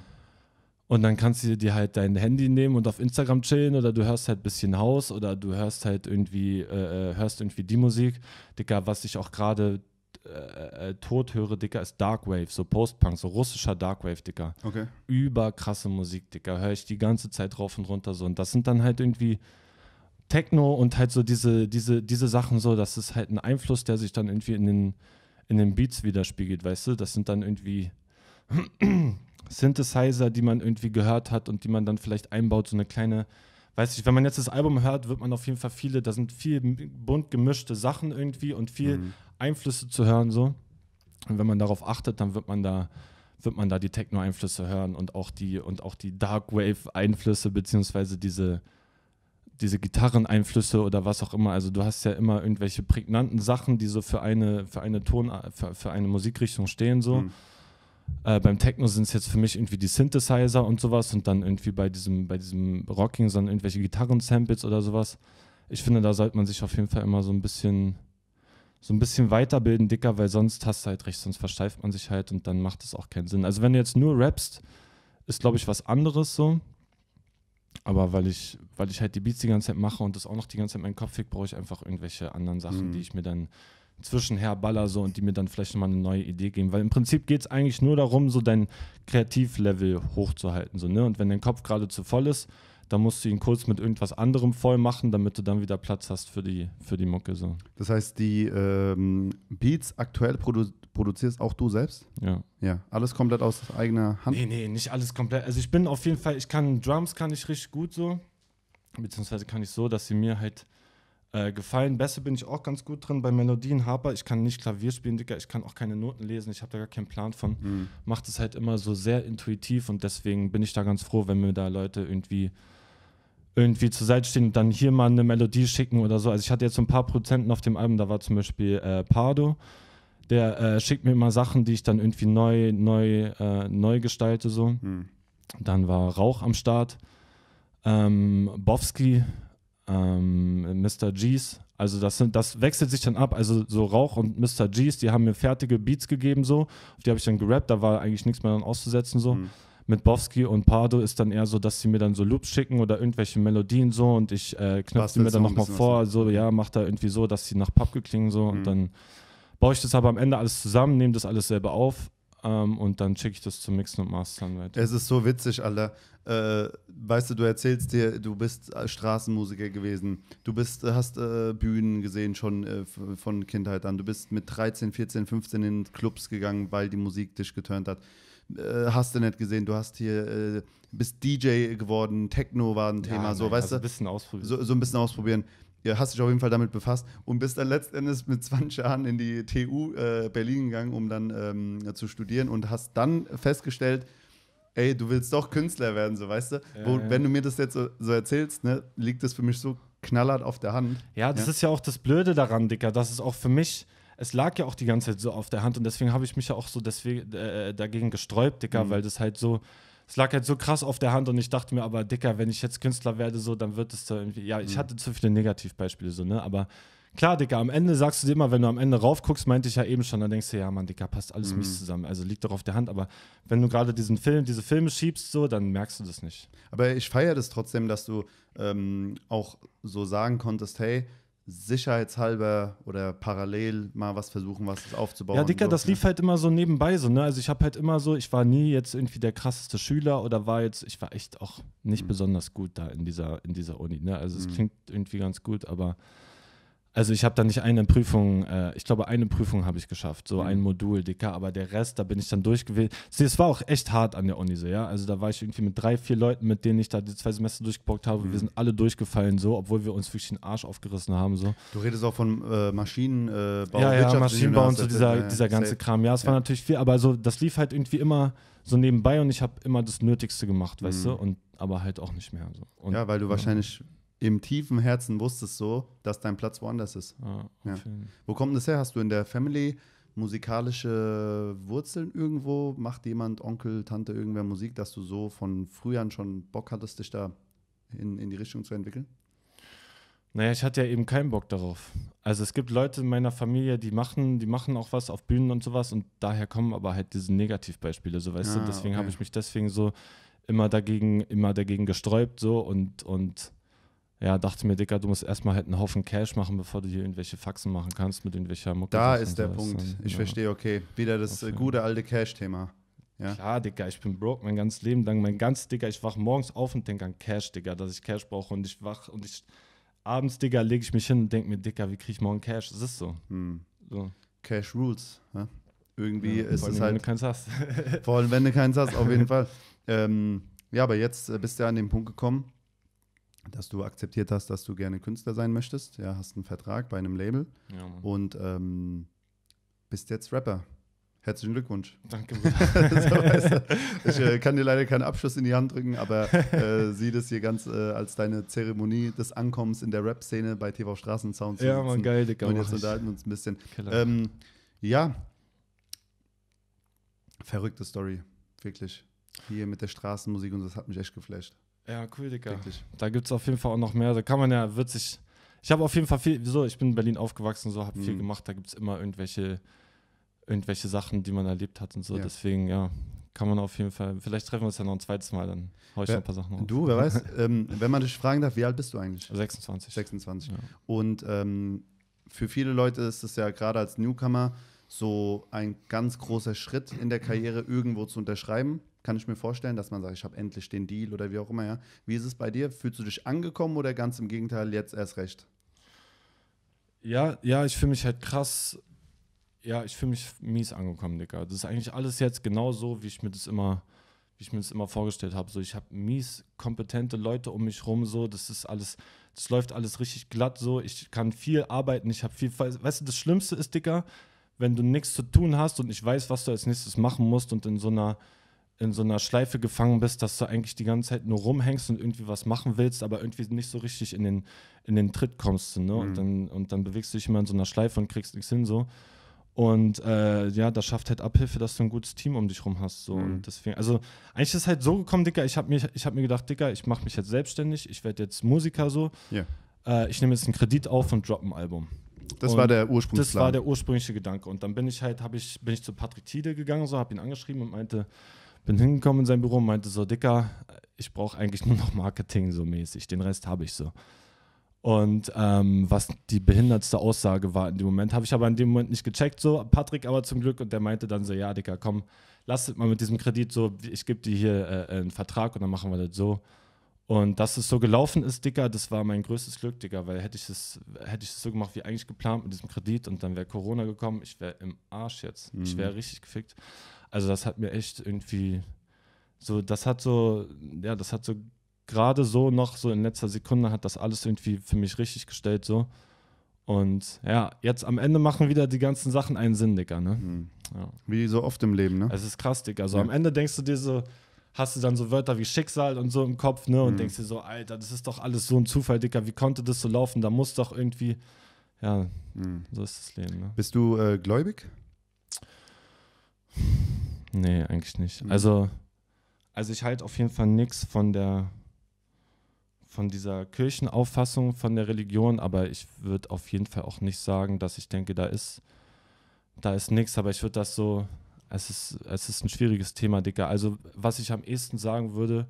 Und dann kannst du dir halt dein Handy nehmen und auf Instagram chillen oder du hörst halt ein bisschen Haus oder du hörst halt irgendwie, äh, äh hörst irgendwie die Musik. Dicker, was ich auch gerade äh, äh tot höre, Dicker, ist Darkwave, so Postpunk, so russischer Darkwave, Dicker. Okay. Überkrasse Musik, Dicker. Höre ich die ganze Zeit rauf und runter so. Und das sind dann halt irgendwie Techno und halt so diese, diese, diese Sachen so, das ist halt ein Einfluss, der sich dann irgendwie in den, in den Beats widerspiegelt, weißt du? Das sind dann irgendwie. Synthesizer, die man irgendwie gehört hat und die man dann vielleicht einbaut, so eine kleine, weiß ich, wenn man jetzt das Album hört, wird man auf jeden Fall viele, da sind viel bunt gemischte Sachen irgendwie und viel mhm. Einflüsse zu hören so. Und wenn man darauf achtet, dann wird man da wird man da die Techno Einflüsse hören und auch die und auch die Dark Wave Einflüsse beziehungsweise diese diese Gitarreneinflüsse oder was auch immer. Also du hast ja immer irgendwelche prägnanten Sachen, die so für eine, für eine Ton, für, für eine Musikrichtung stehen so. Mhm. Äh, beim Techno sind es jetzt für mich irgendwie die Synthesizer und sowas und dann irgendwie bei diesem, bei diesem Rocking sind irgendwelche Gitarren-Samples oder sowas. Ich finde, da sollte man sich auf jeden Fall immer so ein bisschen so ein bisschen weiterbilden, dicker, weil sonst hast du halt recht, sonst versteift man sich halt und dann macht es auch keinen Sinn. Also wenn du jetzt nur rappst, ist glaube ich was anderes so. Aber weil ich, weil ich halt die Beats die ganze Zeit mache und das auch noch die ganze Zeit in meinen Kopf fick, brauche ich einfach irgendwelche anderen Sachen, mhm. die ich mir dann zwischenher baller so und die mir dann vielleicht mal eine neue Idee geben. Weil im Prinzip geht es eigentlich nur darum, so dein Kreativlevel hochzuhalten. So, ne? Und wenn dein Kopf gerade zu voll ist, dann musst du ihn kurz mit irgendwas anderem voll machen, damit du dann wieder Platz hast für die, für die Mucke. So. Das heißt, die ähm, Beats aktuell produ produzierst auch du selbst? Ja. Ja, alles komplett aus eigener Hand? Nee, nee, nicht alles komplett. Also ich bin auf jeden Fall, ich kann Drums kann ich richtig gut so, beziehungsweise kann ich so, dass sie mir halt äh, gefallen. Bässe bin ich auch ganz gut drin. Bei Melodien Harper, ich kann nicht Klavier spielen, Dicker, ich kann auch keine Noten lesen, ich habe da gar keinen Plan von. Mhm. Macht es halt immer so sehr intuitiv und deswegen bin ich da ganz froh, wenn mir da Leute irgendwie irgendwie zur Seite stehen und dann hier mal eine Melodie schicken oder so. Also ich hatte jetzt so ein paar Prozenten auf dem Album, da war zum Beispiel äh, Pardo, der äh, schickt mir immer Sachen, die ich dann irgendwie neu, neu, äh, neu gestalte so. Mhm. Dann war Rauch am Start. Ähm, Bowski ähm, Mr. G's. Also das, sind, das wechselt sich dann ab. Also so Rauch und Mr. G's, die haben mir fertige Beats gegeben, so. Auf die habe ich dann gerappt, da war eigentlich nichts mehr auszusetzen, so. Mhm. Mit Bowski und Pardo ist dann eher so, dass sie mir dann so Loops schicken oder irgendwelche Melodien so und ich äh, knüpfe die mir dann nochmal vor, so, ja, mach da irgendwie so, dass sie nach Pub klingen so mhm. und dann baue ich das aber am Ende alles zusammen, nehme das alles selber auf um, ähm, und dann schicke ich das zum Mixen und Mastern weiter. Es ist so witzig, Alter. Äh, weißt du, du erzählst dir, du bist äh, Straßenmusiker gewesen. Du bist, äh, hast äh, Bühnen gesehen schon äh, von Kindheit an. Du bist mit 13, 14, 15 in Clubs gegangen, weil die Musik dich geturnt hat. Äh, hast du nicht gesehen, du hast hier, bist DJ geworden, Techno war ein Thema, ja, so, weißt also du? Ein bisschen ausprobieren. So, so ein bisschen ausprobieren ja, hast dich auf jeden Fall damit befasst und bist dann letztendlich mit 20 Jahren in die TU äh, Berlin gegangen, um dann ähm, zu studieren und hast dann festgestellt, ey, du willst doch Künstler werden, so weißt du. Ja, Wo, Wenn du mir das jetzt so, so erzählst, ne, liegt das für mich so knallert auf der Hand. Ja, das ja? ist ja auch das Blöde daran, Dicker, dass es auch für mich, es lag ja auch die ganze Zeit so auf der Hand und deswegen habe ich mich ja auch so deswegen, äh, dagegen gesträubt, Dicker, mhm. weil das halt so es lag halt so krass auf der Hand und ich dachte mir, aber Dicker, wenn ich jetzt Künstler werde, so, dann wird es da irgendwie. Ja, ich mhm. hatte zu viele Negativbeispiele, so, ne? Aber klar, Dicker, am Ende sagst du dir immer, wenn du am Ende raufguckst, meinte ich ja eben schon, dann denkst du, ja, Mann, Dicker, passt alles mhm. mies zusammen. Also liegt doch auf der Hand. Aber wenn du gerade diesen Film, diese Filme schiebst, so, dann merkst du das nicht. Aber ich feiere das trotzdem, dass du ähm, auch so sagen konntest, hey, sicherheitshalber oder parallel mal was versuchen, was aufzubauen. Ja, Dicker, so, das ja. lief halt immer so nebenbei so, ne? Also ich habe halt immer so, ich war nie jetzt irgendwie der krasseste Schüler oder war jetzt, ich war echt auch nicht mhm. besonders gut da in dieser, in dieser Uni, ne? Also es mhm. klingt irgendwie ganz gut, aber also ich habe da nicht eine Prüfung, äh, ich glaube eine Prüfung habe ich geschafft, so mhm. ein Modul dicker, aber der Rest, da bin ich dann durchgewählt. Es war auch echt hart an der Uni so, ja. Also da war ich irgendwie mit drei, vier Leuten, mit denen ich da die zwei Semester durchgebockt habe. Mhm. Wir sind alle durchgefallen so, obwohl wir uns wirklich den Arsch aufgerissen haben so. Du redest auch von äh, Maschinenbau, äh, ja, ja, Maschinenbau und so dieser, ja, dieser ganze safe. Kram. Ja, es ja. war natürlich viel, aber so das lief halt irgendwie immer so nebenbei und ich habe immer das Nötigste gemacht, mhm. weißt du, und aber halt auch nicht mehr so. Und, ja, weil du wahrscheinlich im tiefen Herzen wusstest so, dass dein Platz woanders ist. Ah, ja. Wo kommt das her? Hast du in der Family musikalische Wurzeln irgendwo? Macht jemand, Onkel, Tante, irgendwer Musik, dass du so von früh an schon Bock hattest, dich da in, in die Richtung zu entwickeln? Naja, ich hatte ja eben keinen Bock darauf. Also es gibt Leute in meiner Familie, die machen, die machen auch was auf Bühnen und sowas und daher kommen aber halt diese Negativbeispiele, so weißt ah, du. Deswegen okay. habe ich mich deswegen so immer dagegen, immer dagegen gesträubt so und, und ja, dachte mir, Dicker, du musst erstmal halt einen Haufen Cash machen, bevor du hier irgendwelche Faxen machen kannst mit irgendwelcher Mucke. Da ist der Punkt. Ist ich ja. verstehe, okay. Wieder das äh, okay. gute alte Cash-Thema. Ja. Klar, Digga, ich bin broke mein ganzes Leben lang. Mein ganzes, Digga, ich wach morgens auf und denke an Cash, Digga, dass ich Cash brauche und ich wach und ich abends, Digga, lege ich mich hin und denke mir, Digga, wie kriege ich morgen Cash? Das ist so. Hm. so. Cash Rules. Ja? Irgendwie ja, ist es halt. Wenn du keins hast. vor allem, wenn du keins hast, auf jeden Fall. Ähm, ja, aber jetzt äh, bist du an den Punkt gekommen, dass du akzeptiert hast, dass du gerne Künstler sein möchtest. Ja, hast einen Vertrag bei einem Label ja, und ähm, bist jetzt Rapper. Herzlichen Glückwunsch. Danke. so, weißt du, ich äh, kann dir leider keinen Abschluss in die Hand drücken, aber äh, sieh das hier ganz äh, als deine Zeremonie des Ankommens in der Rap-Szene bei TV Straßensound. Ja, man, geil, Digga. Und jetzt unterhalten wir uns ein bisschen. Ähm, ja, verrückte Story, wirklich. Hier mit der Straßenmusik und das hat mich echt geflasht. Ja, cool, Digga. Da gibt es auf jeden Fall auch noch mehr. Da kann man ja wird sich. Ich habe auf jeden Fall viel. Wieso? Ich bin in Berlin aufgewachsen, so habe mhm. viel gemacht. Da gibt es immer irgendwelche, irgendwelche Sachen, die man erlebt hat und so. Ja. Deswegen, ja, kann man auf jeden Fall. Vielleicht treffen wir uns ja noch ein zweites Mal, dann haue ich wer, noch ein paar Sachen raus. Du, wer weiß, ähm, wenn man dich fragen darf, wie alt bist du eigentlich? 26. 26. Ja. Und ähm, für viele Leute ist es ja gerade als Newcomer so ein ganz großer Schritt in der Karriere, irgendwo zu unterschreiben kann ich mir vorstellen, dass man sagt, ich habe endlich den Deal oder wie auch immer. Ja. Wie ist es bei dir? Fühlst du dich angekommen oder ganz im Gegenteil, jetzt erst recht? Ja, ja, ich fühle mich halt krass. Ja, ich fühle mich mies angekommen, Digga. Das ist eigentlich alles jetzt genau so, wie ich mir das immer, wie ich mir das immer vorgestellt habe. So, ich habe mies kompetente Leute um mich rum, so, das ist alles, das läuft alles richtig glatt, so. Ich kann viel arbeiten, ich habe viel, weißt du, das Schlimmste ist, Digga, wenn du nichts zu tun hast und ich weiß, was du als nächstes machen musst und in so einer, in so einer Schleife gefangen bist, dass du eigentlich die ganze Zeit nur rumhängst und irgendwie was machen willst, aber irgendwie nicht so richtig in den, in den Tritt kommst. Ne? Mhm. Und, dann, und dann bewegst du dich immer in so einer Schleife und kriegst nichts hin so. Und äh, ja, das schafft halt Abhilfe, dass du ein gutes Team um dich rum hast. So. Mhm. Und deswegen, also eigentlich ist es halt so gekommen, Dicker, ich habe mir, hab mir gedacht, Dicker, ich mache mich jetzt selbstständig, ich werde jetzt Musiker so. Yeah. Äh, ich nehme jetzt einen Kredit auf und droppe ein Album. Das und war der ursprüngliche Das war der ursprüngliche Gedanke. Und dann bin ich halt, habe ich, bin ich zu Patrick Tiede gegangen, so, habe ihn angeschrieben und meinte, bin hingekommen in sein Büro und meinte so, Dicker, ich brauche eigentlich nur noch Marketing so mäßig, den Rest habe ich so. Und ähm, was die behindertste Aussage war in dem Moment, habe ich aber in dem Moment nicht gecheckt, so Patrick aber zum Glück und der meinte dann so, ja Dicker, komm, lasst mal mit diesem Kredit so, ich gebe dir hier äh, einen Vertrag und dann machen wir das so. Und dass es so gelaufen ist, Dicker, das war mein größtes Glück, Dicker, weil hätte ich es hätte ich das so gemacht wie eigentlich geplant mit diesem Kredit und dann wäre Corona gekommen, ich wäre im Arsch jetzt, mhm. ich wäre richtig gefickt. Also das hat mir echt irgendwie so, das hat so, ja, das hat so gerade so noch so in letzter Sekunde hat das alles irgendwie für mich richtig gestellt so. Und ja, jetzt am Ende machen wieder die ganzen Sachen einen Sinn, Digga, ne? Mhm. Ja. Wie so oft im Leben, ne? Es ist krass, Digga. Also ja. am Ende denkst du dir so, hast du dann so Wörter wie Schicksal und so im Kopf, ne? Und mhm. denkst dir so, Alter, das ist doch alles so ein Zufall, Digga. Wie konnte das so laufen? Da muss doch irgendwie, ja, mhm. so ist das Leben, ne? Bist du äh, gläubig? Nee, eigentlich nicht. Mhm. Also, also ich halte auf jeden Fall nichts von der von dieser Kirchenauffassung, von der Religion, aber ich würde auf jeden Fall auch nicht sagen, dass ich denke, da ist, da ist nichts, aber ich würde das so, es ist, es ist ein schwieriges Thema, Dicker. Also, was ich am ehesten sagen würde,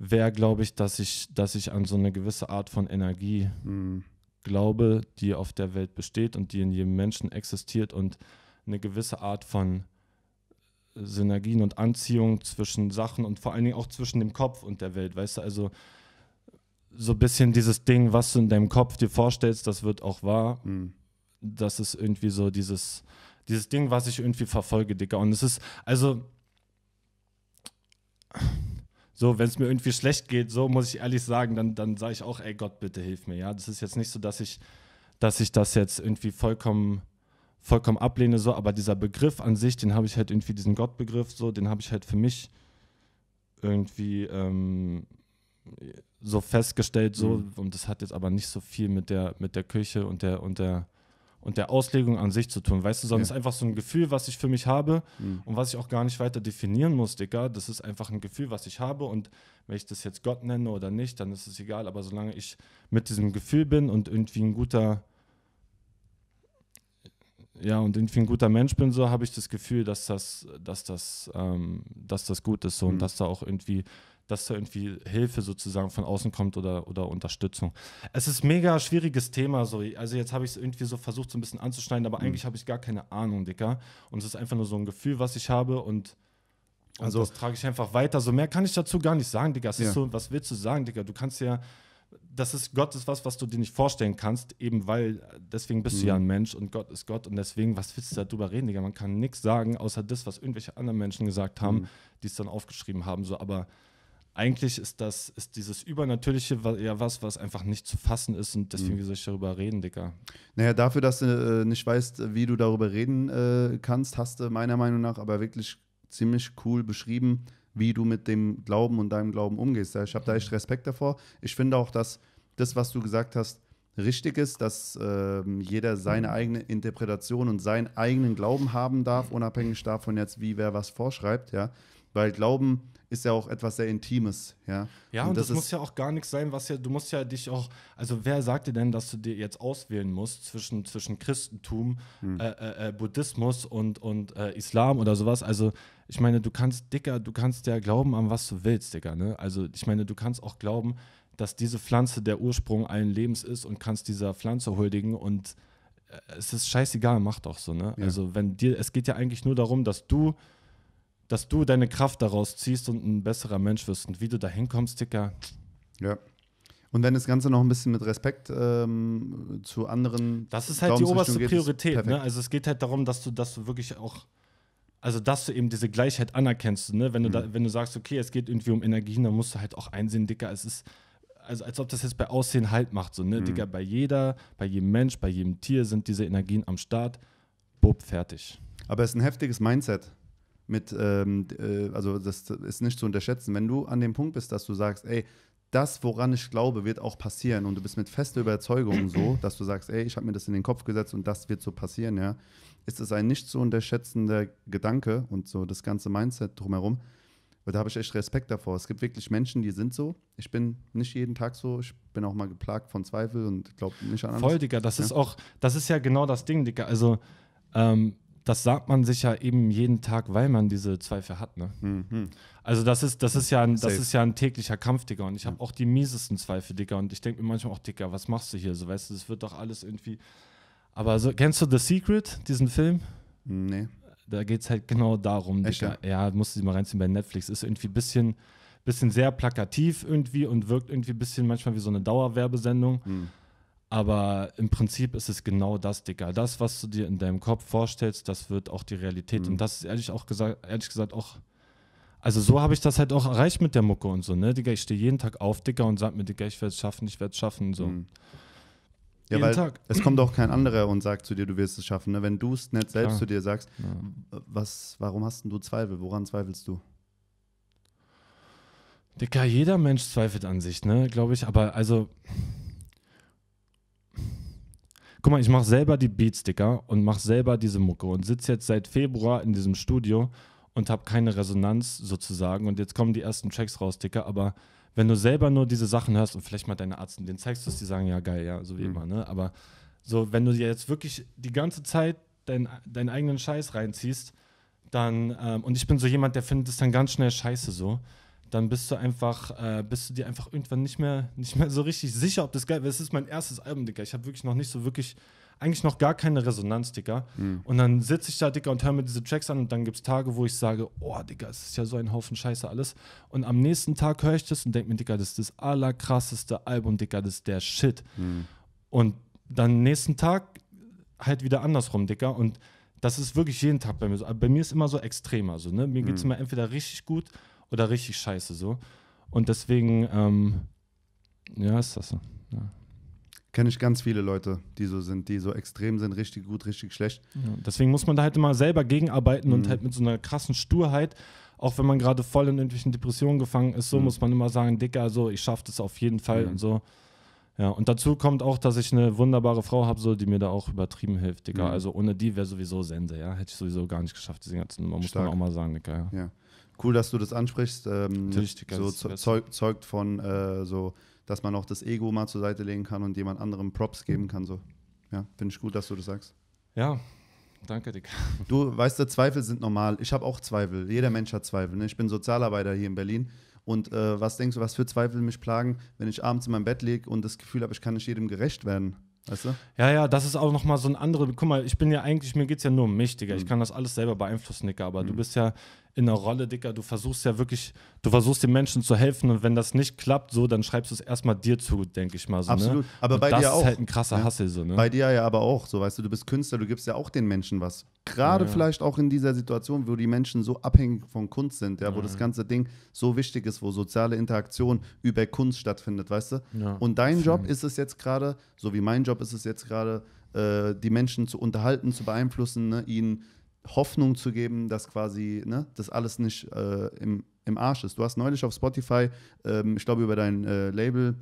wäre, glaube ich, dass ich, dass ich an so eine gewisse Art von Energie mhm. glaube, die auf der Welt besteht und die in jedem Menschen existiert und eine gewisse Art von Synergien und Anziehung zwischen Sachen und vor allen Dingen auch zwischen dem Kopf und der Welt, weißt du, also so ein bisschen dieses Ding, was du in deinem Kopf dir vorstellst, das wird auch wahr. Mhm. Das ist irgendwie so dieses, dieses Ding, was ich irgendwie verfolge, Dicker. Und es ist, also, so, wenn es mir irgendwie schlecht geht, so muss ich ehrlich sagen, dann, dann sage ich auch, ey Gott, bitte hilf mir. Ja, das ist jetzt nicht so, dass ich, dass ich das jetzt irgendwie vollkommen vollkommen ablehne, so, aber dieser Begriff an sich, den habe ich halt irgendwie, diesen Gottbegriff, so, den habe ich halt für mich irgendwie ähm, so festgestellt, so, mhm. und das hat jetzt aber nicht so viel mit der, mit der Kirche und der, und der und der Auslegung an sich zu tun, weißt du, sondern es ja. ist einfach so ein Gefühl, was ich für mich habe mhm. und was ich auch gar nicht weiter definieren muss, Digga. Das ist einfach ein Gefühl, was ich habe und wenn ich das jetzt Gott nenne oder nicht, dann ist es egal, aber solange ich mit diesem Gefühl bin und irgendwie ein guter, ja, und irgendwie ein guter Mensch bin, so habe ich das Gefühl, dass das, dass das, ähm, dass das gut ist so, mhm. und dass da auch irgendwie, dass da irgendwie Hilfe sozusagen von außen kommt oder, oder Unterstützung. Es ist mega schwieriges Thema, so. Also jetzt habe ich es irgendwie so versucht, so ein bisschen anzuschneiden, aber mhm. eigentlich habe ich gar keine Ahnung, Dicker. Und es ist einfach nur so ein Gefühl, was ich habe und und also das trage ich einfach weiter. So mehr kann ich dazu gar nicht sagen, Digga. Es ja. ist so, was willst du sagen, Digga? Du kannst ja, das ist Gott ist was, was du dir nicht vorstellen kannst, eben weil deswegen bist mhm. du ja ein mhm. Mensch und Gott ist Gott und deswegen, was willst du darüber reden, Digga? Man kann nichts sagen, außer das, was irgendwelche anderen Menschen gesagt haben, mhm. die es dann aufgeschrieben haben. So, aber eigentlich ist das, ist dieses Übernatürliche ja was, was einfach nicht zu fassen ist und deswegen, mhm. wie soll ich darüber reden, Digga? Naja, dafür, dass du äh, nicht weißt, wie du darüber reden äh, kannst, hast du meiner Meinung nach aber wirklich ziemlich cool beschrieben, wie du mit dem Glauben und deinem Glauben umgehst. Ich habe da echt Respekt davor. Ich finde auch, dass das, was du gesagt hast, richtig ist, dass äh, jeder seine mhm. eigene Interpretation und seinen eigenen Glauben haben darf, unabhängig davon jetzt, wie wer was vorschreibt, ja. Weil Glauben ist ja auch etwas sehr Intimes, ja. Ja, und, und das, das muss ja auch gar nichts sein, was ja, du musst ja dich auch, also wer sagt dir denn, dass du dir jetzt auswählen musst zwischen, zwischen Christentum, hm. äh, äh, Buddhismus und, und äh, Islam oder sowas? Also ich meine, du kannst, Dicker, du kannst ja glauben an was du willst, Dicker, ne? Also ich meine, du kannst auch glauben, dass diese Pflanze der Ursprung allen Lebens ist und kannst dieser Pflanze huldigen und äh, es ist scheißegal, mach doch so, ne? Ja. Also wenn dir, es geht ja eigentlich nur darum, dass du, dass du deine Kraft daraus ziehst und ein besserer Mensch wirst und wie du da hinkommst, Dicker. Ja. Und wenn das Ganze noch ein bisschen mit Respekt ähm, zu anderen. Das ist halt die oberste Priorität, ne? Also es geht halt darum, dass du, dass du wirklich auch also dass du eben diese Gleichheit anerkennst, ne? wenn, du mhm. da, wenn du sagst, okay, es geht irgendwie um Energien, dann musst du halt auch einsehen, Dicker, es ist, also als ob das jetzt bei Aussehen halt macht, so, ne, mhm. Digga, bei jeder, bei jedem Mensch, bei jedem Tier sind diese Energien am Start, bub, fertig. Aber es ist ein heftiges Mindset mit, ähm, äh, also das ist nicht zu unterschätzen, wenn du an dem Punkt bist, dass du sagst, ey, das, woran ich glaube, wird auch passieren und du bist mit fester Überzeugung so, dass du sagst, ey, ich habe mir das in den Kopf gesetzt und das wird so passieren, ja, ist es ein nicht zu unterschätzender Gedanke und so das ganze Mindset drumherum. Weil da habe ich echt Respekt davor. Es gibt wirklich Menschen, die sind so. Ich bin nicht jeden Tag so. Ich bin auch mal geplagt von Zweifel und glaube nicht an anderes. Voll, Digga. Das ja. ist auch, das ist ja genau das Ding, Digga. Also, ähm, das sagt man sich ja eben jeden Tag, weil man diese Zweifel hat, ne? Mhm. Also das ist, das ist ja ein, das ist ja ein täglicher Kampf, Digga. Und ich habe auch die miesesten Zweifel, Digga. Und ich denke mir manchmal auch, Digga, was machst du hier? So, weißt du, es wird doch alles irgendwie aber so, kennst du The Secret, diesen Film? Nee. Da geht es halt genau darum. Echt, ja? ja, musst du sie mal reinziehen bei Netflix. Ist irgendwie ein bisschen, bisschen sehr plakativ irgendwie und wirkt irgendwie ein bisschen manchmal wie so eine Dauerwerbesendung. Hm. Aber im Prinzip ist es genau das, Digga. Das, was du dir in deinem Kopf vorstellst, das wird auch die Realität. Mhm. Und das ist ehrlich, auch gesagt, ehrlich gesagt auch. Also so habe ich das halt auch erreicht mit der Mucke und so, ne? Digga, ich stehe jeden Tag auf, Digga, und sag mir, Digga, ich werde es schaffen, ich werde es schaffen. So. Mhm. Ja, Jeden weil Tag. es kommt auch kein anderer und sagt zu dir, du wirst es schaffen. Ne? Wenn du es nicht selbst Klar. zu dir sagst, ja. was, warum hast du Zweifel? Woran zweifelst du? Dicker, jeder Mensch zweifelt an sich, ne, glaube ich. Aber also. Guck mal, ich mache selber die Beats, Dicker, und mache selber diese Mucke und sitze jetzt seit Februar in diesem Studio und habe keine Resonanz sozusagen. Und jetzt kommen die ersten Tracks raus, Dicker, aber wenn du selber nur diese Sachen hörst und vielleicht mal deine Ärzte, denen zeigst du es, die sagen, ja, geil, ja, so wie mhm. immer, ne? Aber so, wenn du dir jetzt wirklich die ganze Zeit dein, deinen eigenen Scheiß reinziehst, dann, ähm, und ich bin so jemand, der findet es dann ganz schnell scheiße so, dann bist du einfach, äh, bist du dir einfach irgendwann nicht mehr, nicht mehr so richtig sicher, ob das geil ist. Es ist mein erstes Album, Digga. Ich habe wirklich noch nicht so wirklich eigentlich noch gar keine Resonanz, Digga. Mhm. Und dann sitze ich da, Digga, und höre mir diese Tracks an und dann gibt es Tage, wo ich sage, oh, Digga, es ist ja so ein Haufen Scheiße alles. Und am nächsten Tag höre ich das und denke mir, Digga, das ist das allerkrasseste Album, Digga, das ist der Shit. Mhm. Und dann nächsten Tag halt wieder andersrum, Digga. Und das ist wirklich jeden Tag bei mir so. Aber bei mir ist immer so extremer. So, also, ne? Mir geht es hm. immer entweder richtig gut oder richtig scheiße so. Und deswegen, ähm, ja, ist das so. Ja kenne ich ganz viele Leute, die so sind, die so extrem sind, richtig gut, richtig schlecht. Ja, deswegen muss man da halt immer selber gegenarbeiten mhm. und halt mit so einer krassen Sturheit, auch wenn man gerade voll in irgendwelchen Depressionen gefangen ist, so mhm. muss man immer sagen, Dicker, also ich schaffe das auf jeden Fall mhm. und so. Ja, und dazu kommt auch, dass ich eine wunderbare Frau habe, so, die mir da auch übertrieben hilft, Digga. Mhm. Also ohne die wäre sowieso Sense, ja. Hätte ich sowieso gar nicht geschafft, diese ganzen Nummer, muss man auch mal sagen, Digga. Ja. ja. Cool, dass du das ansprichst. Ähm, Natürlich, Digga, so zeugt von äh, so dass man auch das Ego mal zur Seite legen kann und jemand anderem Props geben kann. So. Ja, finde ich gut, dass du das sagst. Ja, Danke, Dick. Du, weißt du, Zweifel sind normal. Ich habe auch Zweifel. Jeder Mensch hat Zweifel. Ne? Ich bin Sozialarbeiter hier in Berlin. Und äh, was denkst du, was für Zweifel mich plagen, wenn ich abends in meinem Bett liege und das Gefühl habe, ich kann nicht jedem gerecht werden? Weißt du? Ja, ja, das ist auch nochmal so ein anderer. Guck mal, ich bin ja eigentlich, mir geht es ja nur um mich, Digga. Mhm. Ich kann das alles selber beeinflussen, Digga. Aber mhm. du bist ja, in der Rolle, Dicker. Du versuchst ja wirklich, du versuchst den Menschen zu helfen und wenn das nicht klappt, so, dann schreibst du es erstmal dir zu, denke ich mal. So, ne? Absolut. Ne? Aber und bei dir auch. Das ist halt ein krasser ja. Ne? Hassel, so, ne? Bei dir ja aber auch, so, weißt du, du bist Künstler, du gibst ja auch den Menschen was. Gerade ja. vielleicht auch in dieser Situation, wo die Menschen so abhängig von Kunst sind, ja, wo ja. das ganze Ding so wichtig ist, wo soziale Interaktion über Kunst stattfindet, weißt du? Und dein Job ist es jetzt gerade, so wie mein Job ist es jetzt gerade, äh, die Menschen zu unterhalten, zu beeinflussen, ne? ihnen Hoffnung zu geben, dass quasi ne, das alles nicht äh, im, im Arsch ist. Du hast neulich auf Spotify, ähm, ich glaube über dein äh, Label,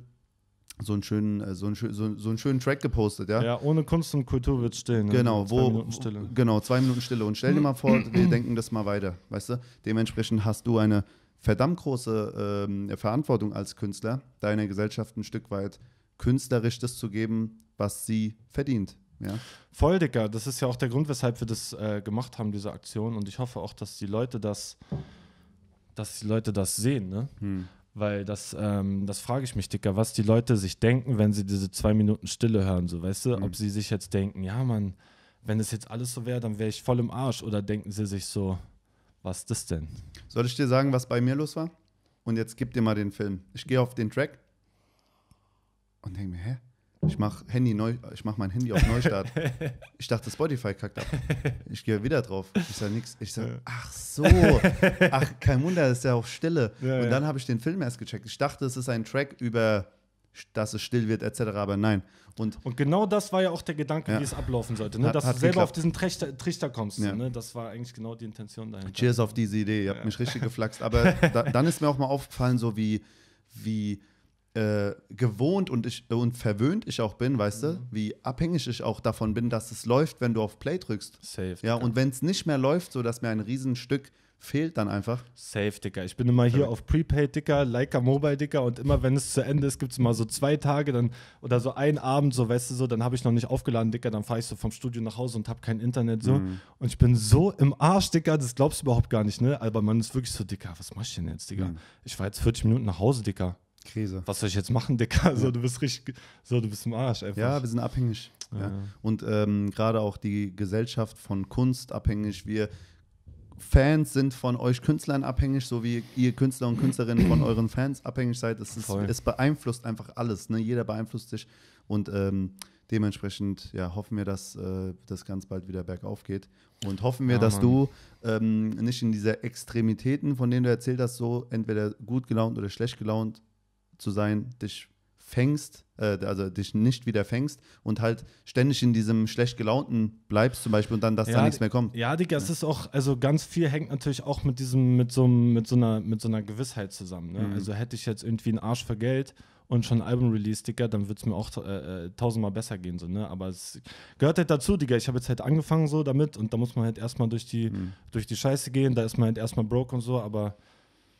so einen schönen, äh, so einen, so, so einen schönen Track gepostet, ja? Ja, ohne Kunst und Kultur wird still. Ne? Genau, zwei wo, Minuten Stille. genau, zwei Minuten Stille. Und stell dir mal vor, wir denken das mal weiter, weißt du? Dementsprechend hast du eine verdammt große ähm, Verantwortung als Künstler, deiner Gesellschaft ein Stück weit künstlerisch das zu geben, was sie verdient. Ja. Voll, Dicker. Das ist ja auch der Grund, weshalb wir das äh, gemacht haben, diese Aktion. Und ich hoffe auch, dass die Leute das, dass die Leute das sehen, ne? Hm. Weil das, ähm, das frage ich mich, Dicker, was die Leute sich denken, wenn sie diese zwei Minuten Stille hören, so, weißt du? Hm. Ob sie sich jetzt denken, ja, Mann, wenn es jetzt alles so wäre, dann wäre ich voll im Arsch. Oder denken sie sich so, was ist das denn? Soll ich dir sagen, was bei mir los war? Und jetzt gib dir mal den Film. Ich gehe auf den Track und denke mir, hä? Ich mach Handy neu, ich mach mein Handy auf Neustart. ich dachte, Spotify kackt ab. Ich gehe wieder drauf. Ich sage nichts. Ich sage, ja. ach so, ach kein Wunder, ist ja auch Stille. Ja, und dann habe ich den Film erst gecheckt. Ich dachte, es ist ein Track über, dass es still wird etc. Aber nein. Und, und genau das war ja auch der Gedanke, wie es ablaufen sollte, ne? dass hat, du selber geklappt. auf diesen Trichter, Trichter kommst. Ne? Das war eigentlich genau die Intention dahinter. Cheers auf diese Idee. Ihr habt mich richtig geflaxt. Aber da, dann ist mir auch mal aufgefallen, so wie wie äh, gewohnt und, ich, und verwöhnt ich auch bin, weißt mhm. du, wie abhängig ich auch davon bin, dass es läuft, wenn du auf Play drückst. Safe. Ja, Digga. und wenn es nicht mehr läuft, so dass mir ein Riesenstück fehlt dann einfach. Safe, Dicker. Ich bin immer hier auf Prepaid, Dicker, Leica Mobile, Dicker und immer, wenn es zu Ende ist, gibt es mal so zwei Tage dann oder so einen Abend, so weißt du, so, dann habe ich noch nicht aufgeladen, Dicker, dann fahre ich so vom Studio nach Hause und habe kein Internet, so. Mhm. Und ich bin so im Arsch, Dicker, das glaubst du überhaupt gar nicht, ne? Aber man ist wirklich so, Dicker, was mach ich denn jetzt, Dicker? Mhm. Ich war jetzt 40 Minuten nach Hause, Dicker. Krise. Was soll ich jetzt machen, Dicker? So, du bist richtig, so, du bist im Arsch einfach. Ja, wir sind abhängig. Ja. Ja. Und ähm, gerade auch die Gesellschaft von Kunst abhängig. Wir Fans sind von euch Künstlern abhängig, so wie ihr Künstler und Künstlerinnen von euren Fans abhängig seid. Es, ist, es beeinflusst einfach alles. Ne? Jeder beeinflusst sich. Und ähm, dementsprechend ja, hoffen wir, dass äh, das ganz bald wieder bergauf geht. Und hoffen wir, ja, dass Mann. du ähm, nicht in dieser Extremitäten, von denen du erzählt hast, so entweder gut gelaunt oder schlecht gelaunt zu sein, dich fängst, äh, also dich nicht wieder fängst und halt ständig in diesem schlecht gelaunten bleibst zum Beispiel und dann, dass ja, da nichts mehr kommt. Ja, Digga, ja. es ist auch, also ganz viel hängt natürlich auch mit diesem, mit so, mit so, einer, mit so einer Gewissheit zusammen. Ne? Mhm. Also hätte ich jetzt irgendwie einen Arsch für Geld und schon ein Album release, Digga, dann würde es mir auch äh, äh, tausendmal besser gehen, so, ne? Aber es gehört halt dazu, Digga. Ich habe jetzt halt angefangen so damit und da muss man halt erstmal durch die, mhm. durch die Scheiße gehen, da ist man halt erstmal broke und so, aber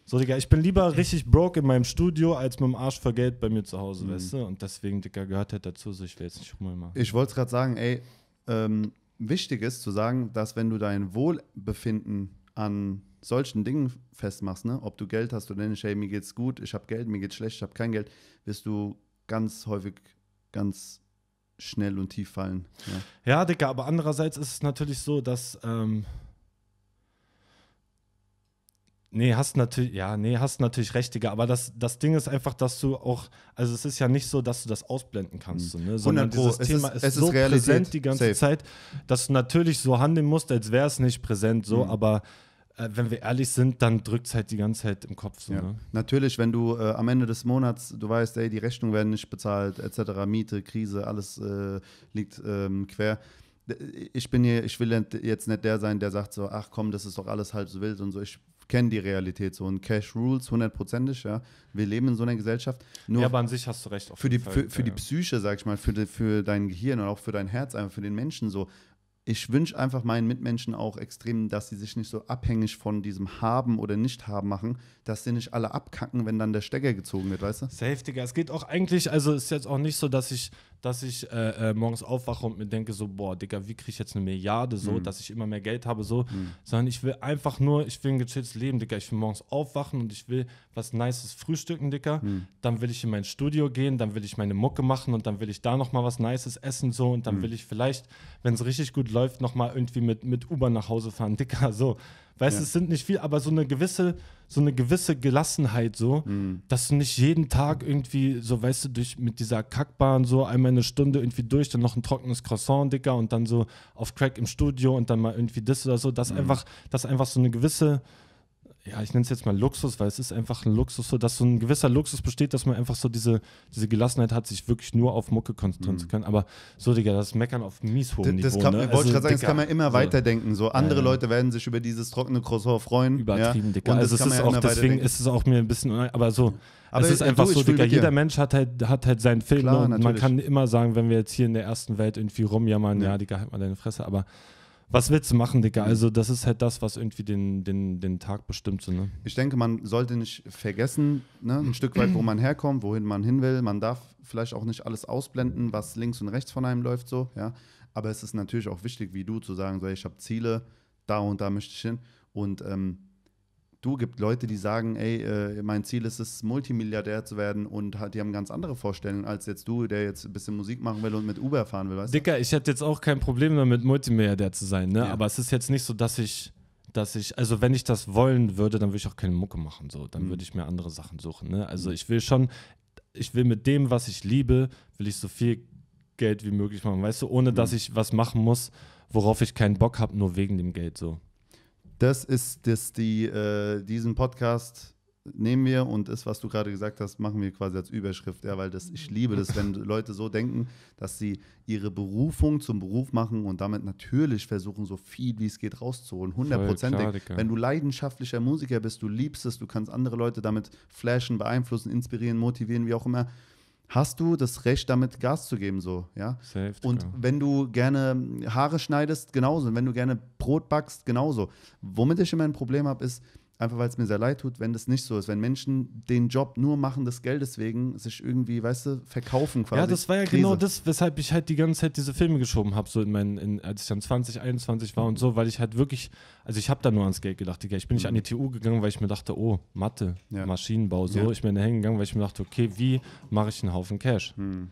so, Digga, ich bin lieber richtig broke in meinem Studio, als mit dem Arsch für Geld bei mir zu Hause, mhm. weißt du? Und deswegen, Digga, gehört halt dazu, so ich will jetzt nicht schummeln machen. Ich wollte es gerade sagen, ey, ähm, wichtig ist zu sagen, dass wenn du dein Wohlbefinden an solchen Dingen festmachst, ne, ob du Geld hast oder nicht, hey, mir geht's gut, ich habe Geld, mir geht's schlecht, ich habe kein Geld, wirst du ganz häufig ganz schnell und tief fallen. Ja, ja Digga, aber andererseits ist es natürlich so, dass ähm, Nee, hast natürlich, ja, nee, hast natürlich Rechtige, aber das, das Ding ist einfach, dass du auch, also es ist ja nicht so, dass du das ausblenden kannst, mhm. so, ne? sondern dieses es Thema ist, ist so präsent die ganze Safe. Zeit, dass du natürlich so handeln musst, als wäre es nicht präsent, so, mhm. aber äh, wenn wir ehrlich sind, dann drückt es halt die ganze Zeit im Kopf. So, ja. ne? Natürlich, wenn du äh, am Ende des Monats, du weißt, ey, die Rechnungen werden nicht bezahlt, etc., Miete, Krise, alles äh, liegt ähm, quer ich bin hier, ich will jetzt nicht der sein, der sagt so, ach komm, das ist doch alles halb so wild und so. Ich kennen die Realität so und Cash Rules hundertprozentig, ja. Wir leben in so einer Gesellschaft. Nur ja, aber an sich hast du recht. für die, Fall. Für, für ja, die Psyche, sag ich mal, für, die, für dein Gehirn und auch für dein Herz, einfach für den Menschen so. Ich wünsche einfach meinen Mitmenschen auch extrem, dass sie sich nicht so abhängig von diesem Haben oder Nicht-Haben machen, dass sie nicht alle abkacken, wenn dann der Stecker gezogen wird, weißt du? Safe, Digga. Es geht auch eigentlich, also ist jetzt auch nicht so, dass ich dass ich äh, äh, morgens aufwache und mir denke so, boah, Digga, wie kriege ich jetzt eine Milliarde so, mhm. dass ich immer mehr Geld habe so, mhm. sondern ich will einfach nur, ich will ein gechilltes Leben, Digga. Ich will morgens aufwachen und ich will was Nices frühstücken, Digga. Mhm. Dann will ich in mein Studio gehen, dann will ich meine Mucke machen und dann will ich da nochmal was Nices essen so und dann mhm. will ich vielleicht, wenn es richtig gut läuft, nochmal irgendwie mit, mit Uber nach Hause fahren, Digga, so. Weißt du, ja. es sind nicht viel, aber so eine gewisse so eine gewisse Gelassenheit so, mhm. dass du nicht jeden Tag irgendwie so, weißt du, durch, mit dieser Kackbahn so einmal eine Stunde irgendwie durch, dann noch ein trockenes Croissant, Dicker, und dann so auf Crack im Studio und dann mal irgendwie das oder so, dass mhm. einfach, dass einfach so eine gewisse ja, ich nenne es jetzt mal Luxus, weil es ist einfach ein Luxus, so dass so ein gewisser Luxus besteht, dass man einfach so diese, diese Gelassenheit hat, sich wirklich nur auf Mucke konzentrieren mhm. zu können. Aber so, Digga, das Meckern auf mies hohem das, das Kann, ne? wollte also, gerade sagen, Dicker, das kann man immer so. weiterdenken. So, andere ja, Leute werden sich über dieses trockene Crossover freuen. Übertrieben, ja. Dicker. Und also, es ist auch, deswegen ist es auch mir ein bisschen, aber so, aber es ist einfach so, Digga, jeder Mensch hat halt, hat halt seinen Film Klar, ne? und natürlich. man kann immer sagen, wenn wir jetzt hier in der ersten Welt irgendwie rumjammern, ja, ja Digga, halt mal deine Fresse, aber was willst du machen, Digga? Also, das ist halt das, was irgendwie den, den, den Tag bestimmt. So, ne? Ich denke, man sollte nicht vergessen, ne, ein Stück weit, wo man herkommt, wohin man hin will. Man darf vielleicht auch nicht alles ausblenden, was links und rechts von einem läuft, so, ja. Aber es ist natürlich auch wichtig, wie du, zu sagen, so, ich habe Ziele, da und da möchte ich hin. Und ähm, Du gibt Leute, die sagen, ey, äh, mein Ziel ist es, Multimilliardär zu werden und hat, die haben ganz andere Vorstellungen als jetzt du, der jetzt ein bisschen Musik machen will und mit Uber fahren will. Weißt Dicker, ich hätte jetzt auch kein Problem damit, Multimilliardär zu sein, ne? Ja. Aber es ist jetzt nicht so, dass ich dass ich, also wenn ich das wollen würde, dann würde ich auch keine Mucke machen, so. Dann mhm. würde ich mir andere Sachen suchen, ne? Also mhm. ich will schon, ich will mit dem, was ich liebe, will ich so viel Geld wie möglich machen, weißt du, ohne mhm. dass ich was machen muss, worauf ich keinen Bock habe, nur wegen dem Geld, so. Das ist das, die, äh, diesen Podcast nehmen wir und das, was du gerade gesagt hast, machen wir quasi als Überschrift, ja, weil das, ich liebe das, wenn Leute so denken, dass sie ihre Berufung zum Beruf machen und damit natürlich versuchen, so viel wie es geht rauszuholen, hundertprozentig. Wenn du leidenschaftlicher Musiker bist, du liebst es, du kannst andere Leute damit flashen, beeinflussen, inspirieren, motivieren, wie auch immer, hast du das Recht, damit Gas zu geben, so, ja. Safe, und wenn du gerne Haare schneidest, genauso. Und wenn du gerne Brot backst, genauso. Womit ich immer ein Problem habe, ist, einfach weil es mir sehr leid tut, wenn das nicht so ist. Wenn Menschen den Job nur machen des Geldes wegen, sich irgendwie, weißt du, verkaufen quasi. Ja, das war ja genau Krise. genau das, weshalb ich halt die ganze Zeit diese Filme geschoben habe, so in meinen, in, als ich dann 20, 21 war und so, weil ich halt wirklich, also ich habe da nur ans Geld gedacht, Ich bin nicht an die mhm. TU gegangen, weil ich mir dachte, oh, Mathe, ja. Maschinenbau, so. Ja. Ich bin da hingegangen, weil ich mir dachte, okay, wie mache ich einen Haufen Cash? Mhm.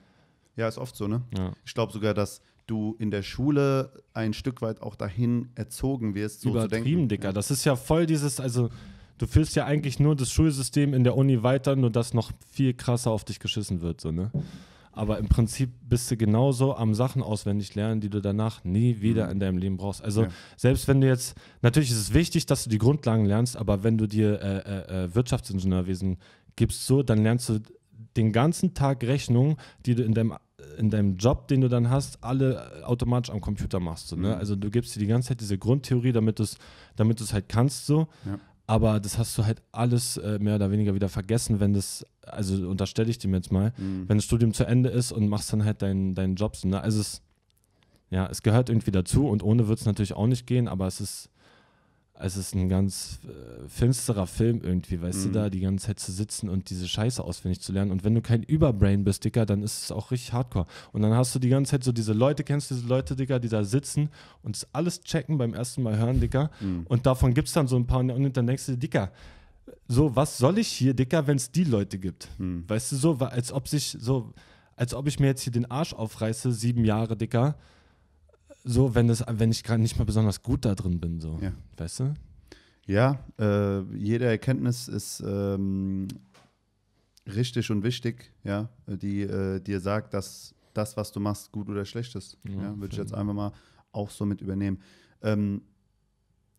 Ja, ist oft so, ne? Ja. Ich glaube sogar, dass du in der Schule ein Stück weit auch dahin erzogen wirst, so Übertrieben, zu denken. Dicker. Das ist ja voll dieses, also du fühlst ja eigentlich nur das Schulsystem in der Uni weiter, nur dass noch viel krasser auf dich geschissen wird, so, ne? Aber im Prinzip bist du genauso am Sachen auswendig lernen, die du danach nie wieder mhm. in deinem Leben brauchst. Also ja. selbst wenn du jetzt, natürlich ist es wichtig, dass du die Grundlagen lernst, aber wenn du dir äh, äh, äh Wirtschaftsingenieurwesen gibst, so, dann lernst du den ganzen Tag Rechnungen, die du in deinem in deinem Job, den du dann hast, alle äh, automatisch am Computer machst. So, ne? Mhm. Also du gibst dir die ganze Zeit diese Grundtheorie, damit du es damit halt kannst so. Ja. Aber das hast du halt alles äh, mehr oder weniger wieder vergessen, wenn das, also unterstelle ich dem jetzt mal, mhm. wenn das Studium zu Ende ist und machst dann halt deinen dein Job. So, ne? Also es, ja, es gehört irgendwie dazu und ohne wird es natürlich auch nicht gehen, aber es ist es ist ein ganz äh, finsterer Film irgendwie, weißt mhm. du, da die ganze Zeit zu sitzen und diese Scheiße auswendig zu lernen. Und wenn du kein Überbrain bist, Dicker, dann ist es auch richtig hardcore. Und dann hast du die ganze Zeit so diese Leute, kennst du diese Leute, Dicker, die da sitzen und alles checken beim ersten Mal hören, Dicker. Mhm. Und davon gibt es dann so ein paar und dann denkst du, Dicker, so, was soll ich hier, Dicker, wenn es die Leute gibt? Mhm. Weißt du, so, als ob sich so, als ob ich mir jetzt hier den Arsch aufreiße, sieben Jahre, Dicker so, wenn, das, wenn ich gerade nicht mal besonders gut da drin bin, so. Ja. Weißt du? Ja, äh, jede Erkenntnis ist ähm, richtig und wichtig, ja, die äh, dir sagt, dass das, was du machst, gut oder schlecht ist. Ja, ja Würde ich jetzt einfach mal auch so mit übernehmen. Ähm,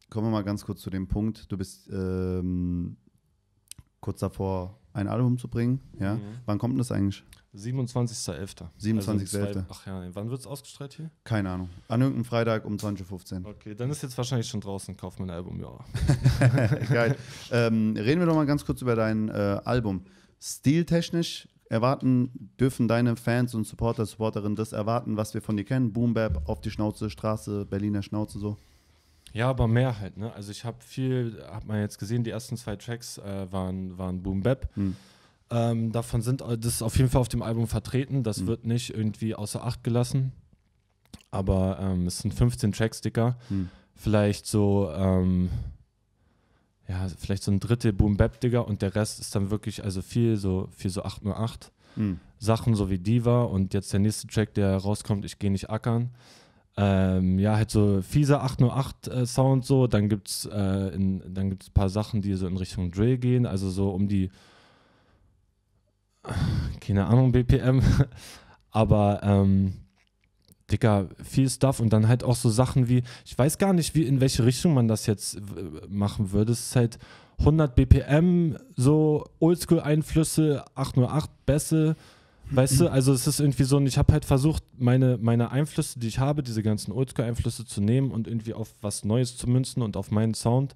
kommen wir mal ganz kurz zu dem Punkt. Du bist ähm, kurz davor, ein Album zu bringen. Ja? Mhm. Wann kommt das eigentlich? 27.11. 27.11. Also ach ja, wann wird es ausgestrahlt hier? Keine Ahnung. An irgendeinem Freitag um 20.15 Uhr. Okay, dann ist jetzt wahrscheinlich schon draußen, kauf mein Album, ja. Geil. ähm, reden wir doch mal ganz kurz über dein äh, Album. Stiltechnisch erwarten, dürfen deine Fans und Supporter, Supporterinnen das erwarten, was wir von dir kennen? Boom Bap, auf die Schnauze, Straße, Berliner Schnauze, so? Ja, aber mehr halt, ne? Also ich habe viel, hat man jetzt gesehen, die ersten zwei Tracks äh, waren, waren Boom Bap. Hm ähm, davon sind, äh, das ist auf jeden Fall auf dem Album vertreten, das mhm. wird nicht irgendwie außer Acht gelassen. Aber ähm, es sind 15 Tracks, Dicker. Mhm. Vielleicht so, ähm, ja, vielleicht so ein Drittel Boom Bap, Digga, und der Rest ist dann wirklich, also viel so, viel so 808 mhm. Sachen, so wie Diva und jetzt der nächste Track, der rauskommt, ich gehe nicht ackern. Ähm, ja, halt so fieser 808 äh, Sound so, dann gibt's, äh, in, dann gibt's ein paar Sachen, die so in Richtung Drill gehen, also so um die keine Ahnung, BPM, aber ähm, Dicker, viel Stuff und dann halt auch so Sachen wie, ich weiß gar nicht, wie in welche Richtung man das jetzt machen würde. Es ist halt 100 BPM, so Oldschool-Einflüsse, 808 Bässe, weißt du, also es ist irgendwie so, und ich habe halt versucht, meine, meine Einflüsse, die ich habe, diese ganzen Oldschool-Einflüsse zu nehmen und irgendwie auf was Neues zu münzen und auf meinen Sound.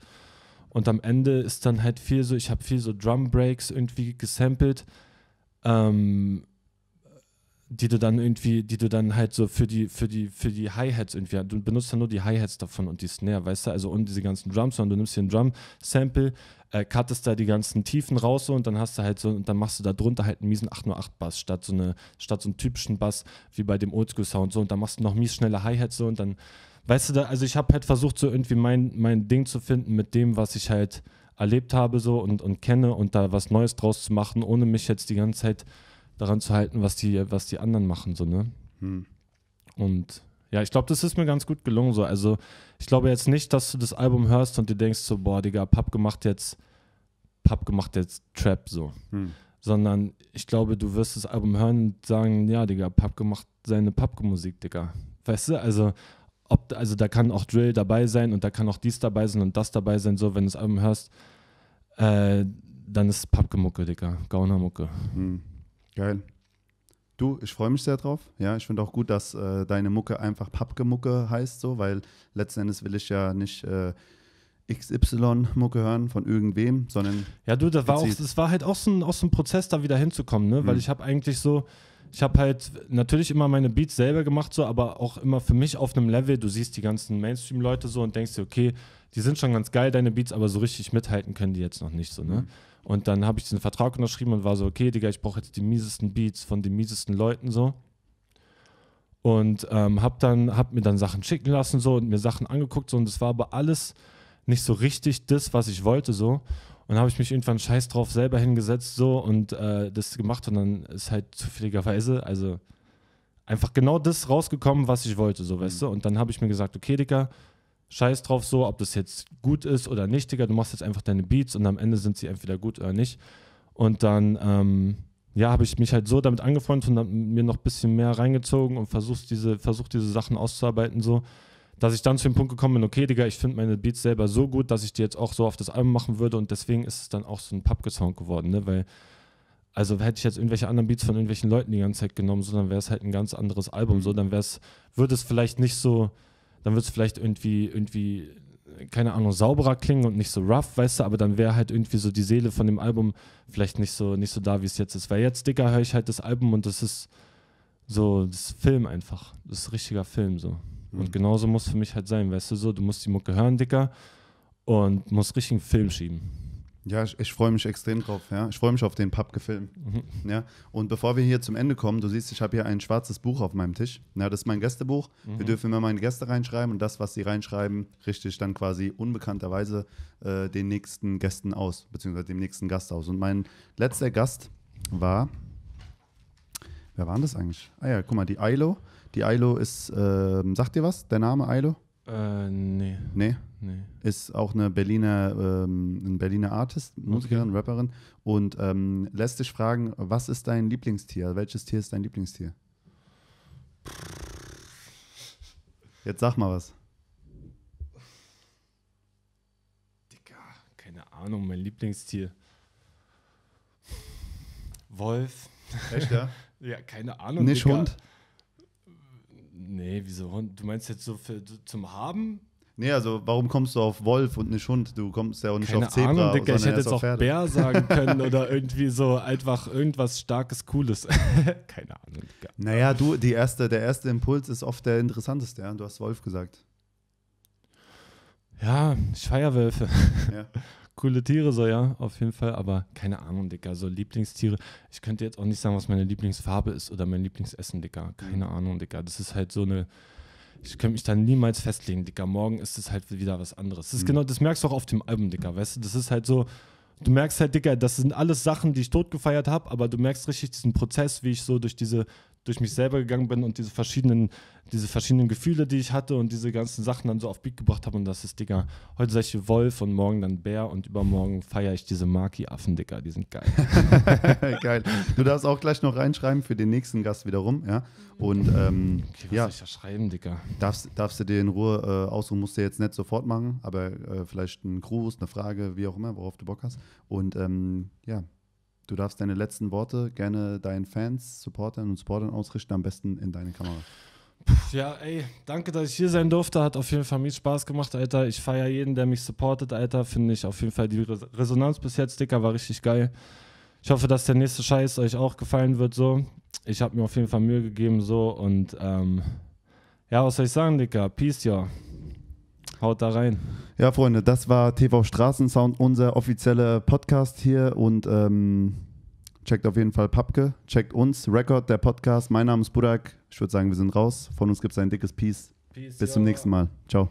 Und am Ende ist dann halt viel so, ich habe viel so Drum Breaks irgendwie gesampelt ähm, die du dann irgendwie, die du dann halt so für die, für die, für die Hi-Hats irgendwie, du benutzt dann nur die Hi-Hats davon und die Snare, weißt du, also und diese ganzen Drums, sondern du nimmst hier ein Drum-Sample, äh, cuttest da die ganzen Tiefen raus so, und dann hast du halt so, und dann machst du da drunter halt einen miesen 808-Bass statt so eine, statt so einen typischen Bass wie bei dem Oldschool-Sound so und dann machst du noch mies schnelle Hi-Hats so und dann, weißt du, da, also ich habe halt versucht so irgendwie mein, mein Ding zu finden mit dem, was ich halt, erlebt habe so und, und kenne und da was Neues draus zu machen, ohne mich jetzt die ganze Zeit daran zu halten, was die, was die anderen machen, so, ne? Hm. Und ja, ich glaube, das ist mir ganz gut gelungen, so. Also, ich glaube jetzt nicht, dass du das Album hörst und dir denkst so, boah, Digga, Papp gemacht jetzt, Papp gemacht jetzt Trap, so. Hm. Sondern ich glaube, du wirst das Album hören und sagen, ja, Digga, Papp gemacht seine Pappmusik, Digga. Weißt du, also ob, also da kann auch Drill dabei sein und da kann auch dies dabei sein und das dabei sein, so wenn du das Album hörst, äh, dann ist es Pappgemucke, Digga, Gaunermucke. Mhm. Geil. Du, ich freue mich sehr drauf. Ja, ich finde auch gut, dass äh, deine Mucke einfach Pappgemucke heißt, so, weil letzten Endes will ich ja nicht äh, XY-Mucke hören von irgendwem, sondern. Ja, du, das war, auch, das war halt auch so, ein, auch so ein Prozess, da wieder hinzukommen, ne? Mhm. Weil hm. ich habe eigentlich so ich habe halt natürlich immer meine Beats selber gemacht, so, aber auch immer für mich auf einem Level. Du siehst die ganzen Mainstream-Leute so und denkst dir, okay, die sind schon ganz geil, deine Beats, aber so richtig mithalten können die jetzt noch nicht so, ne? Mhm. Und dann habe ich diesen Vertrag unterschrieben und war so, okay, Digga, ich brauche jetzt die miesesten Beats von den miesesten Leuten so. Und ähm, hab dann, hab mir dann Sachen schicken lassen so und mir Sachen angeguckt so und es war aber alles nicht so richtig das, was ich wollte so. Und habe ich mich irgendwann scheiß drauf selber hingesetzt so und äh, das gemacht und dann ist halt zufälligerweise, also einfach genau das rausgekommen, was ich wollte, so, mhm. weißt du? Und dann habe ich mir gesagt, okay, Digga, scheiß drauf so, ob das jetzt gut ist oder nicht, Digga, du machst jetzt einfach deine Beats und am Ende sind sie entweder gut oder nicht. Und dann, ähm, ja, habe ich mich halt so damit angefreundet und mir noch ein bisschen mehr reingezogen und versucht diese, versucht diese Sachen auszuarbeiten so dass ich dann zu dem Punkt gekommen bin, okay, Digga, ich finde meine Beats selber so gut, dass ich die jetzt auch so auf das Album machen würde und deswegen ist es dann auch so ein Pubge-Sound geworden, ne? Weil, also hätte ich jetzt irgendwelche anderen Beats von irgendwelchen Leuten die ganze Zeit genommen, so, dann wäre es halt ein ganz anderes Album, so, mhm. dann wäre es, würde es vielleicht nicht so, dann würde es vielleicht irgendwie, irgendwie, keine Ahnung, sauberer klingen und nicht so rough, weißt du, aber dann wäre halt irgendwie so die Seele von dem Album vielleicht nicht so, nicht so da, wie es jetzt ist. Weil jetzt, Digga, höre ich halt das Album und das ist so, das ist Film einfach. Das ist ein richtiger Film, so. Und genauso muss für mich halt sein, weißt du so, du musst die Mucke hören, Dicker, und musst richtig einen Film schieben. Ja, ich, ich freue mich extrem drauf. Ja. Ich freue mich auf den Pappgefilm. Mhm. Ja. Und bevor wir hier zum Ende kommen, du siehst, ich habe hier ein schwarzes Buch auf meinem Tisch. Ja, das ist mein Gästebuch. Mhm. Wir dürfen immer meine Gäste reinschreiben und das, was sie reinschreiben, richte ich dann quasi unbekannterweise äh, den nächsten Gästen aus, beziehungsweise dem nächsten Gast aus. Und mein letzter Gast war, wer war denn das eigentlich? Ah ja, guck mal, die ILO. Die Ailo ist, ähm, sagt dir was, der Name Ailo? Äh, nee. Nee? Nee. Ist auch eine Berliner, ähm, ein Berliner Artist, Musikerin, okay. Rapperin und ähm, lässt dich fragen, was ist dein Lieblingstier? Welches Tier ist dein Lieblingstier? Jetzt sag mal was. Digga, keine Ahnung, mein Lieblingstier. Wolf. Echt, ja? ja, keine Ahnung. Nicht Digga. Hund? wieso? Du meinst jetzt so für, zum Haben? Nee, also warum kommst du auf Wolf und nicht Hund? Du kommst ja auch nicht Keine auf Zebra. Ahnung, Digga, ich hätte jetzt auch Bär sagen können oder irgendwie so einfach irgendwas starkes, cooles. Keine Ahnung, Digga. Naja, du, die erste, der erste Impuls ist oft der interessanteste, ja? Du hast Wolf gesagt. Ja, ich feiere Wölfe. Ja. coole Tiere, so ja, auf jeden Fall. Aber keine Ahnung, Digga, so Lieblingstiere. Ich könnte jetzt auch nicht sagen, was meine Lieblingsfarbe ist oder mein Lieblingsessen, Digga. Mhm. Keine Ahnung, Digga. Das ist halt so eine. Ich könnte mich da niemals festlegen, Digga. Morgen ist es halt wieder was anderes. Das ist mhm. genau, das merkst du auch auf dem Album, Digga, weißt du? Das ist halt so. Du merkst halt, Digga, das sind alles Sachen, die ich tot gefeiert habe, aber du merkst richtig diesen Prozess, wie ich so durch diese durch mich selber gegangen bin und diese verschiedenen, diese verschiedenen Gefühle, die ich hatte und diese ganzen Sachen dann so auf Beat gebracht habe. Und das ist, Digga, heute sage ich Wolf und morgen dann Bär und übermorgen feiere ich diese Maki-Affen, Digga, die sind geil. geil. Du darfst auch gleich noch reinschreiben für den nächsten Gast wiederum, ja. Und ähm, okay, was ja, ich da schreiben, Digga. Darfst, darfst du dir in Ruhe äh, aussuchen, musst du jetzt nicht sofort machen, aber äh, vielleicht ein Gruß, eine Frage, wie auch immer, worauf du Bock hast. Und ähm, ja, Du darfst deine letzten Worte gerne deinen Fans, Supportern und Supportern ausrichten, am besten in deine Kamera. Ja, ey, danke, dass ich hier sein durfte. Hat auf jeden Fall mies Spaß gemacht, Alter. Ich feiere jeden, der mich supportet, Alter. Finde ich auf jeden Fall die Resonanz bis jetzt, Dicker, war richtig geil. Ich hoffe, dass der nächste Scheiß euch auch gefallen wird, so. Ich habe mir auf jeden Fall Mühe gegeben, so. Und, ähm, ja, was soll ich sagen, Dicker? Peace, ja. Haut da rein. Ja, Freunde, das war TV Straßensound, unser offizieller Podcast hier. Und ähm, checkt auf jeden Fall Papke, checkt uns, Record, der Podcast. Mein Name ist Budak. Ich würde sagen, wir sind raus. Von uns gibt es ein dickes Peace. Peace Bis yo. zum nächsten Mal. Ciao.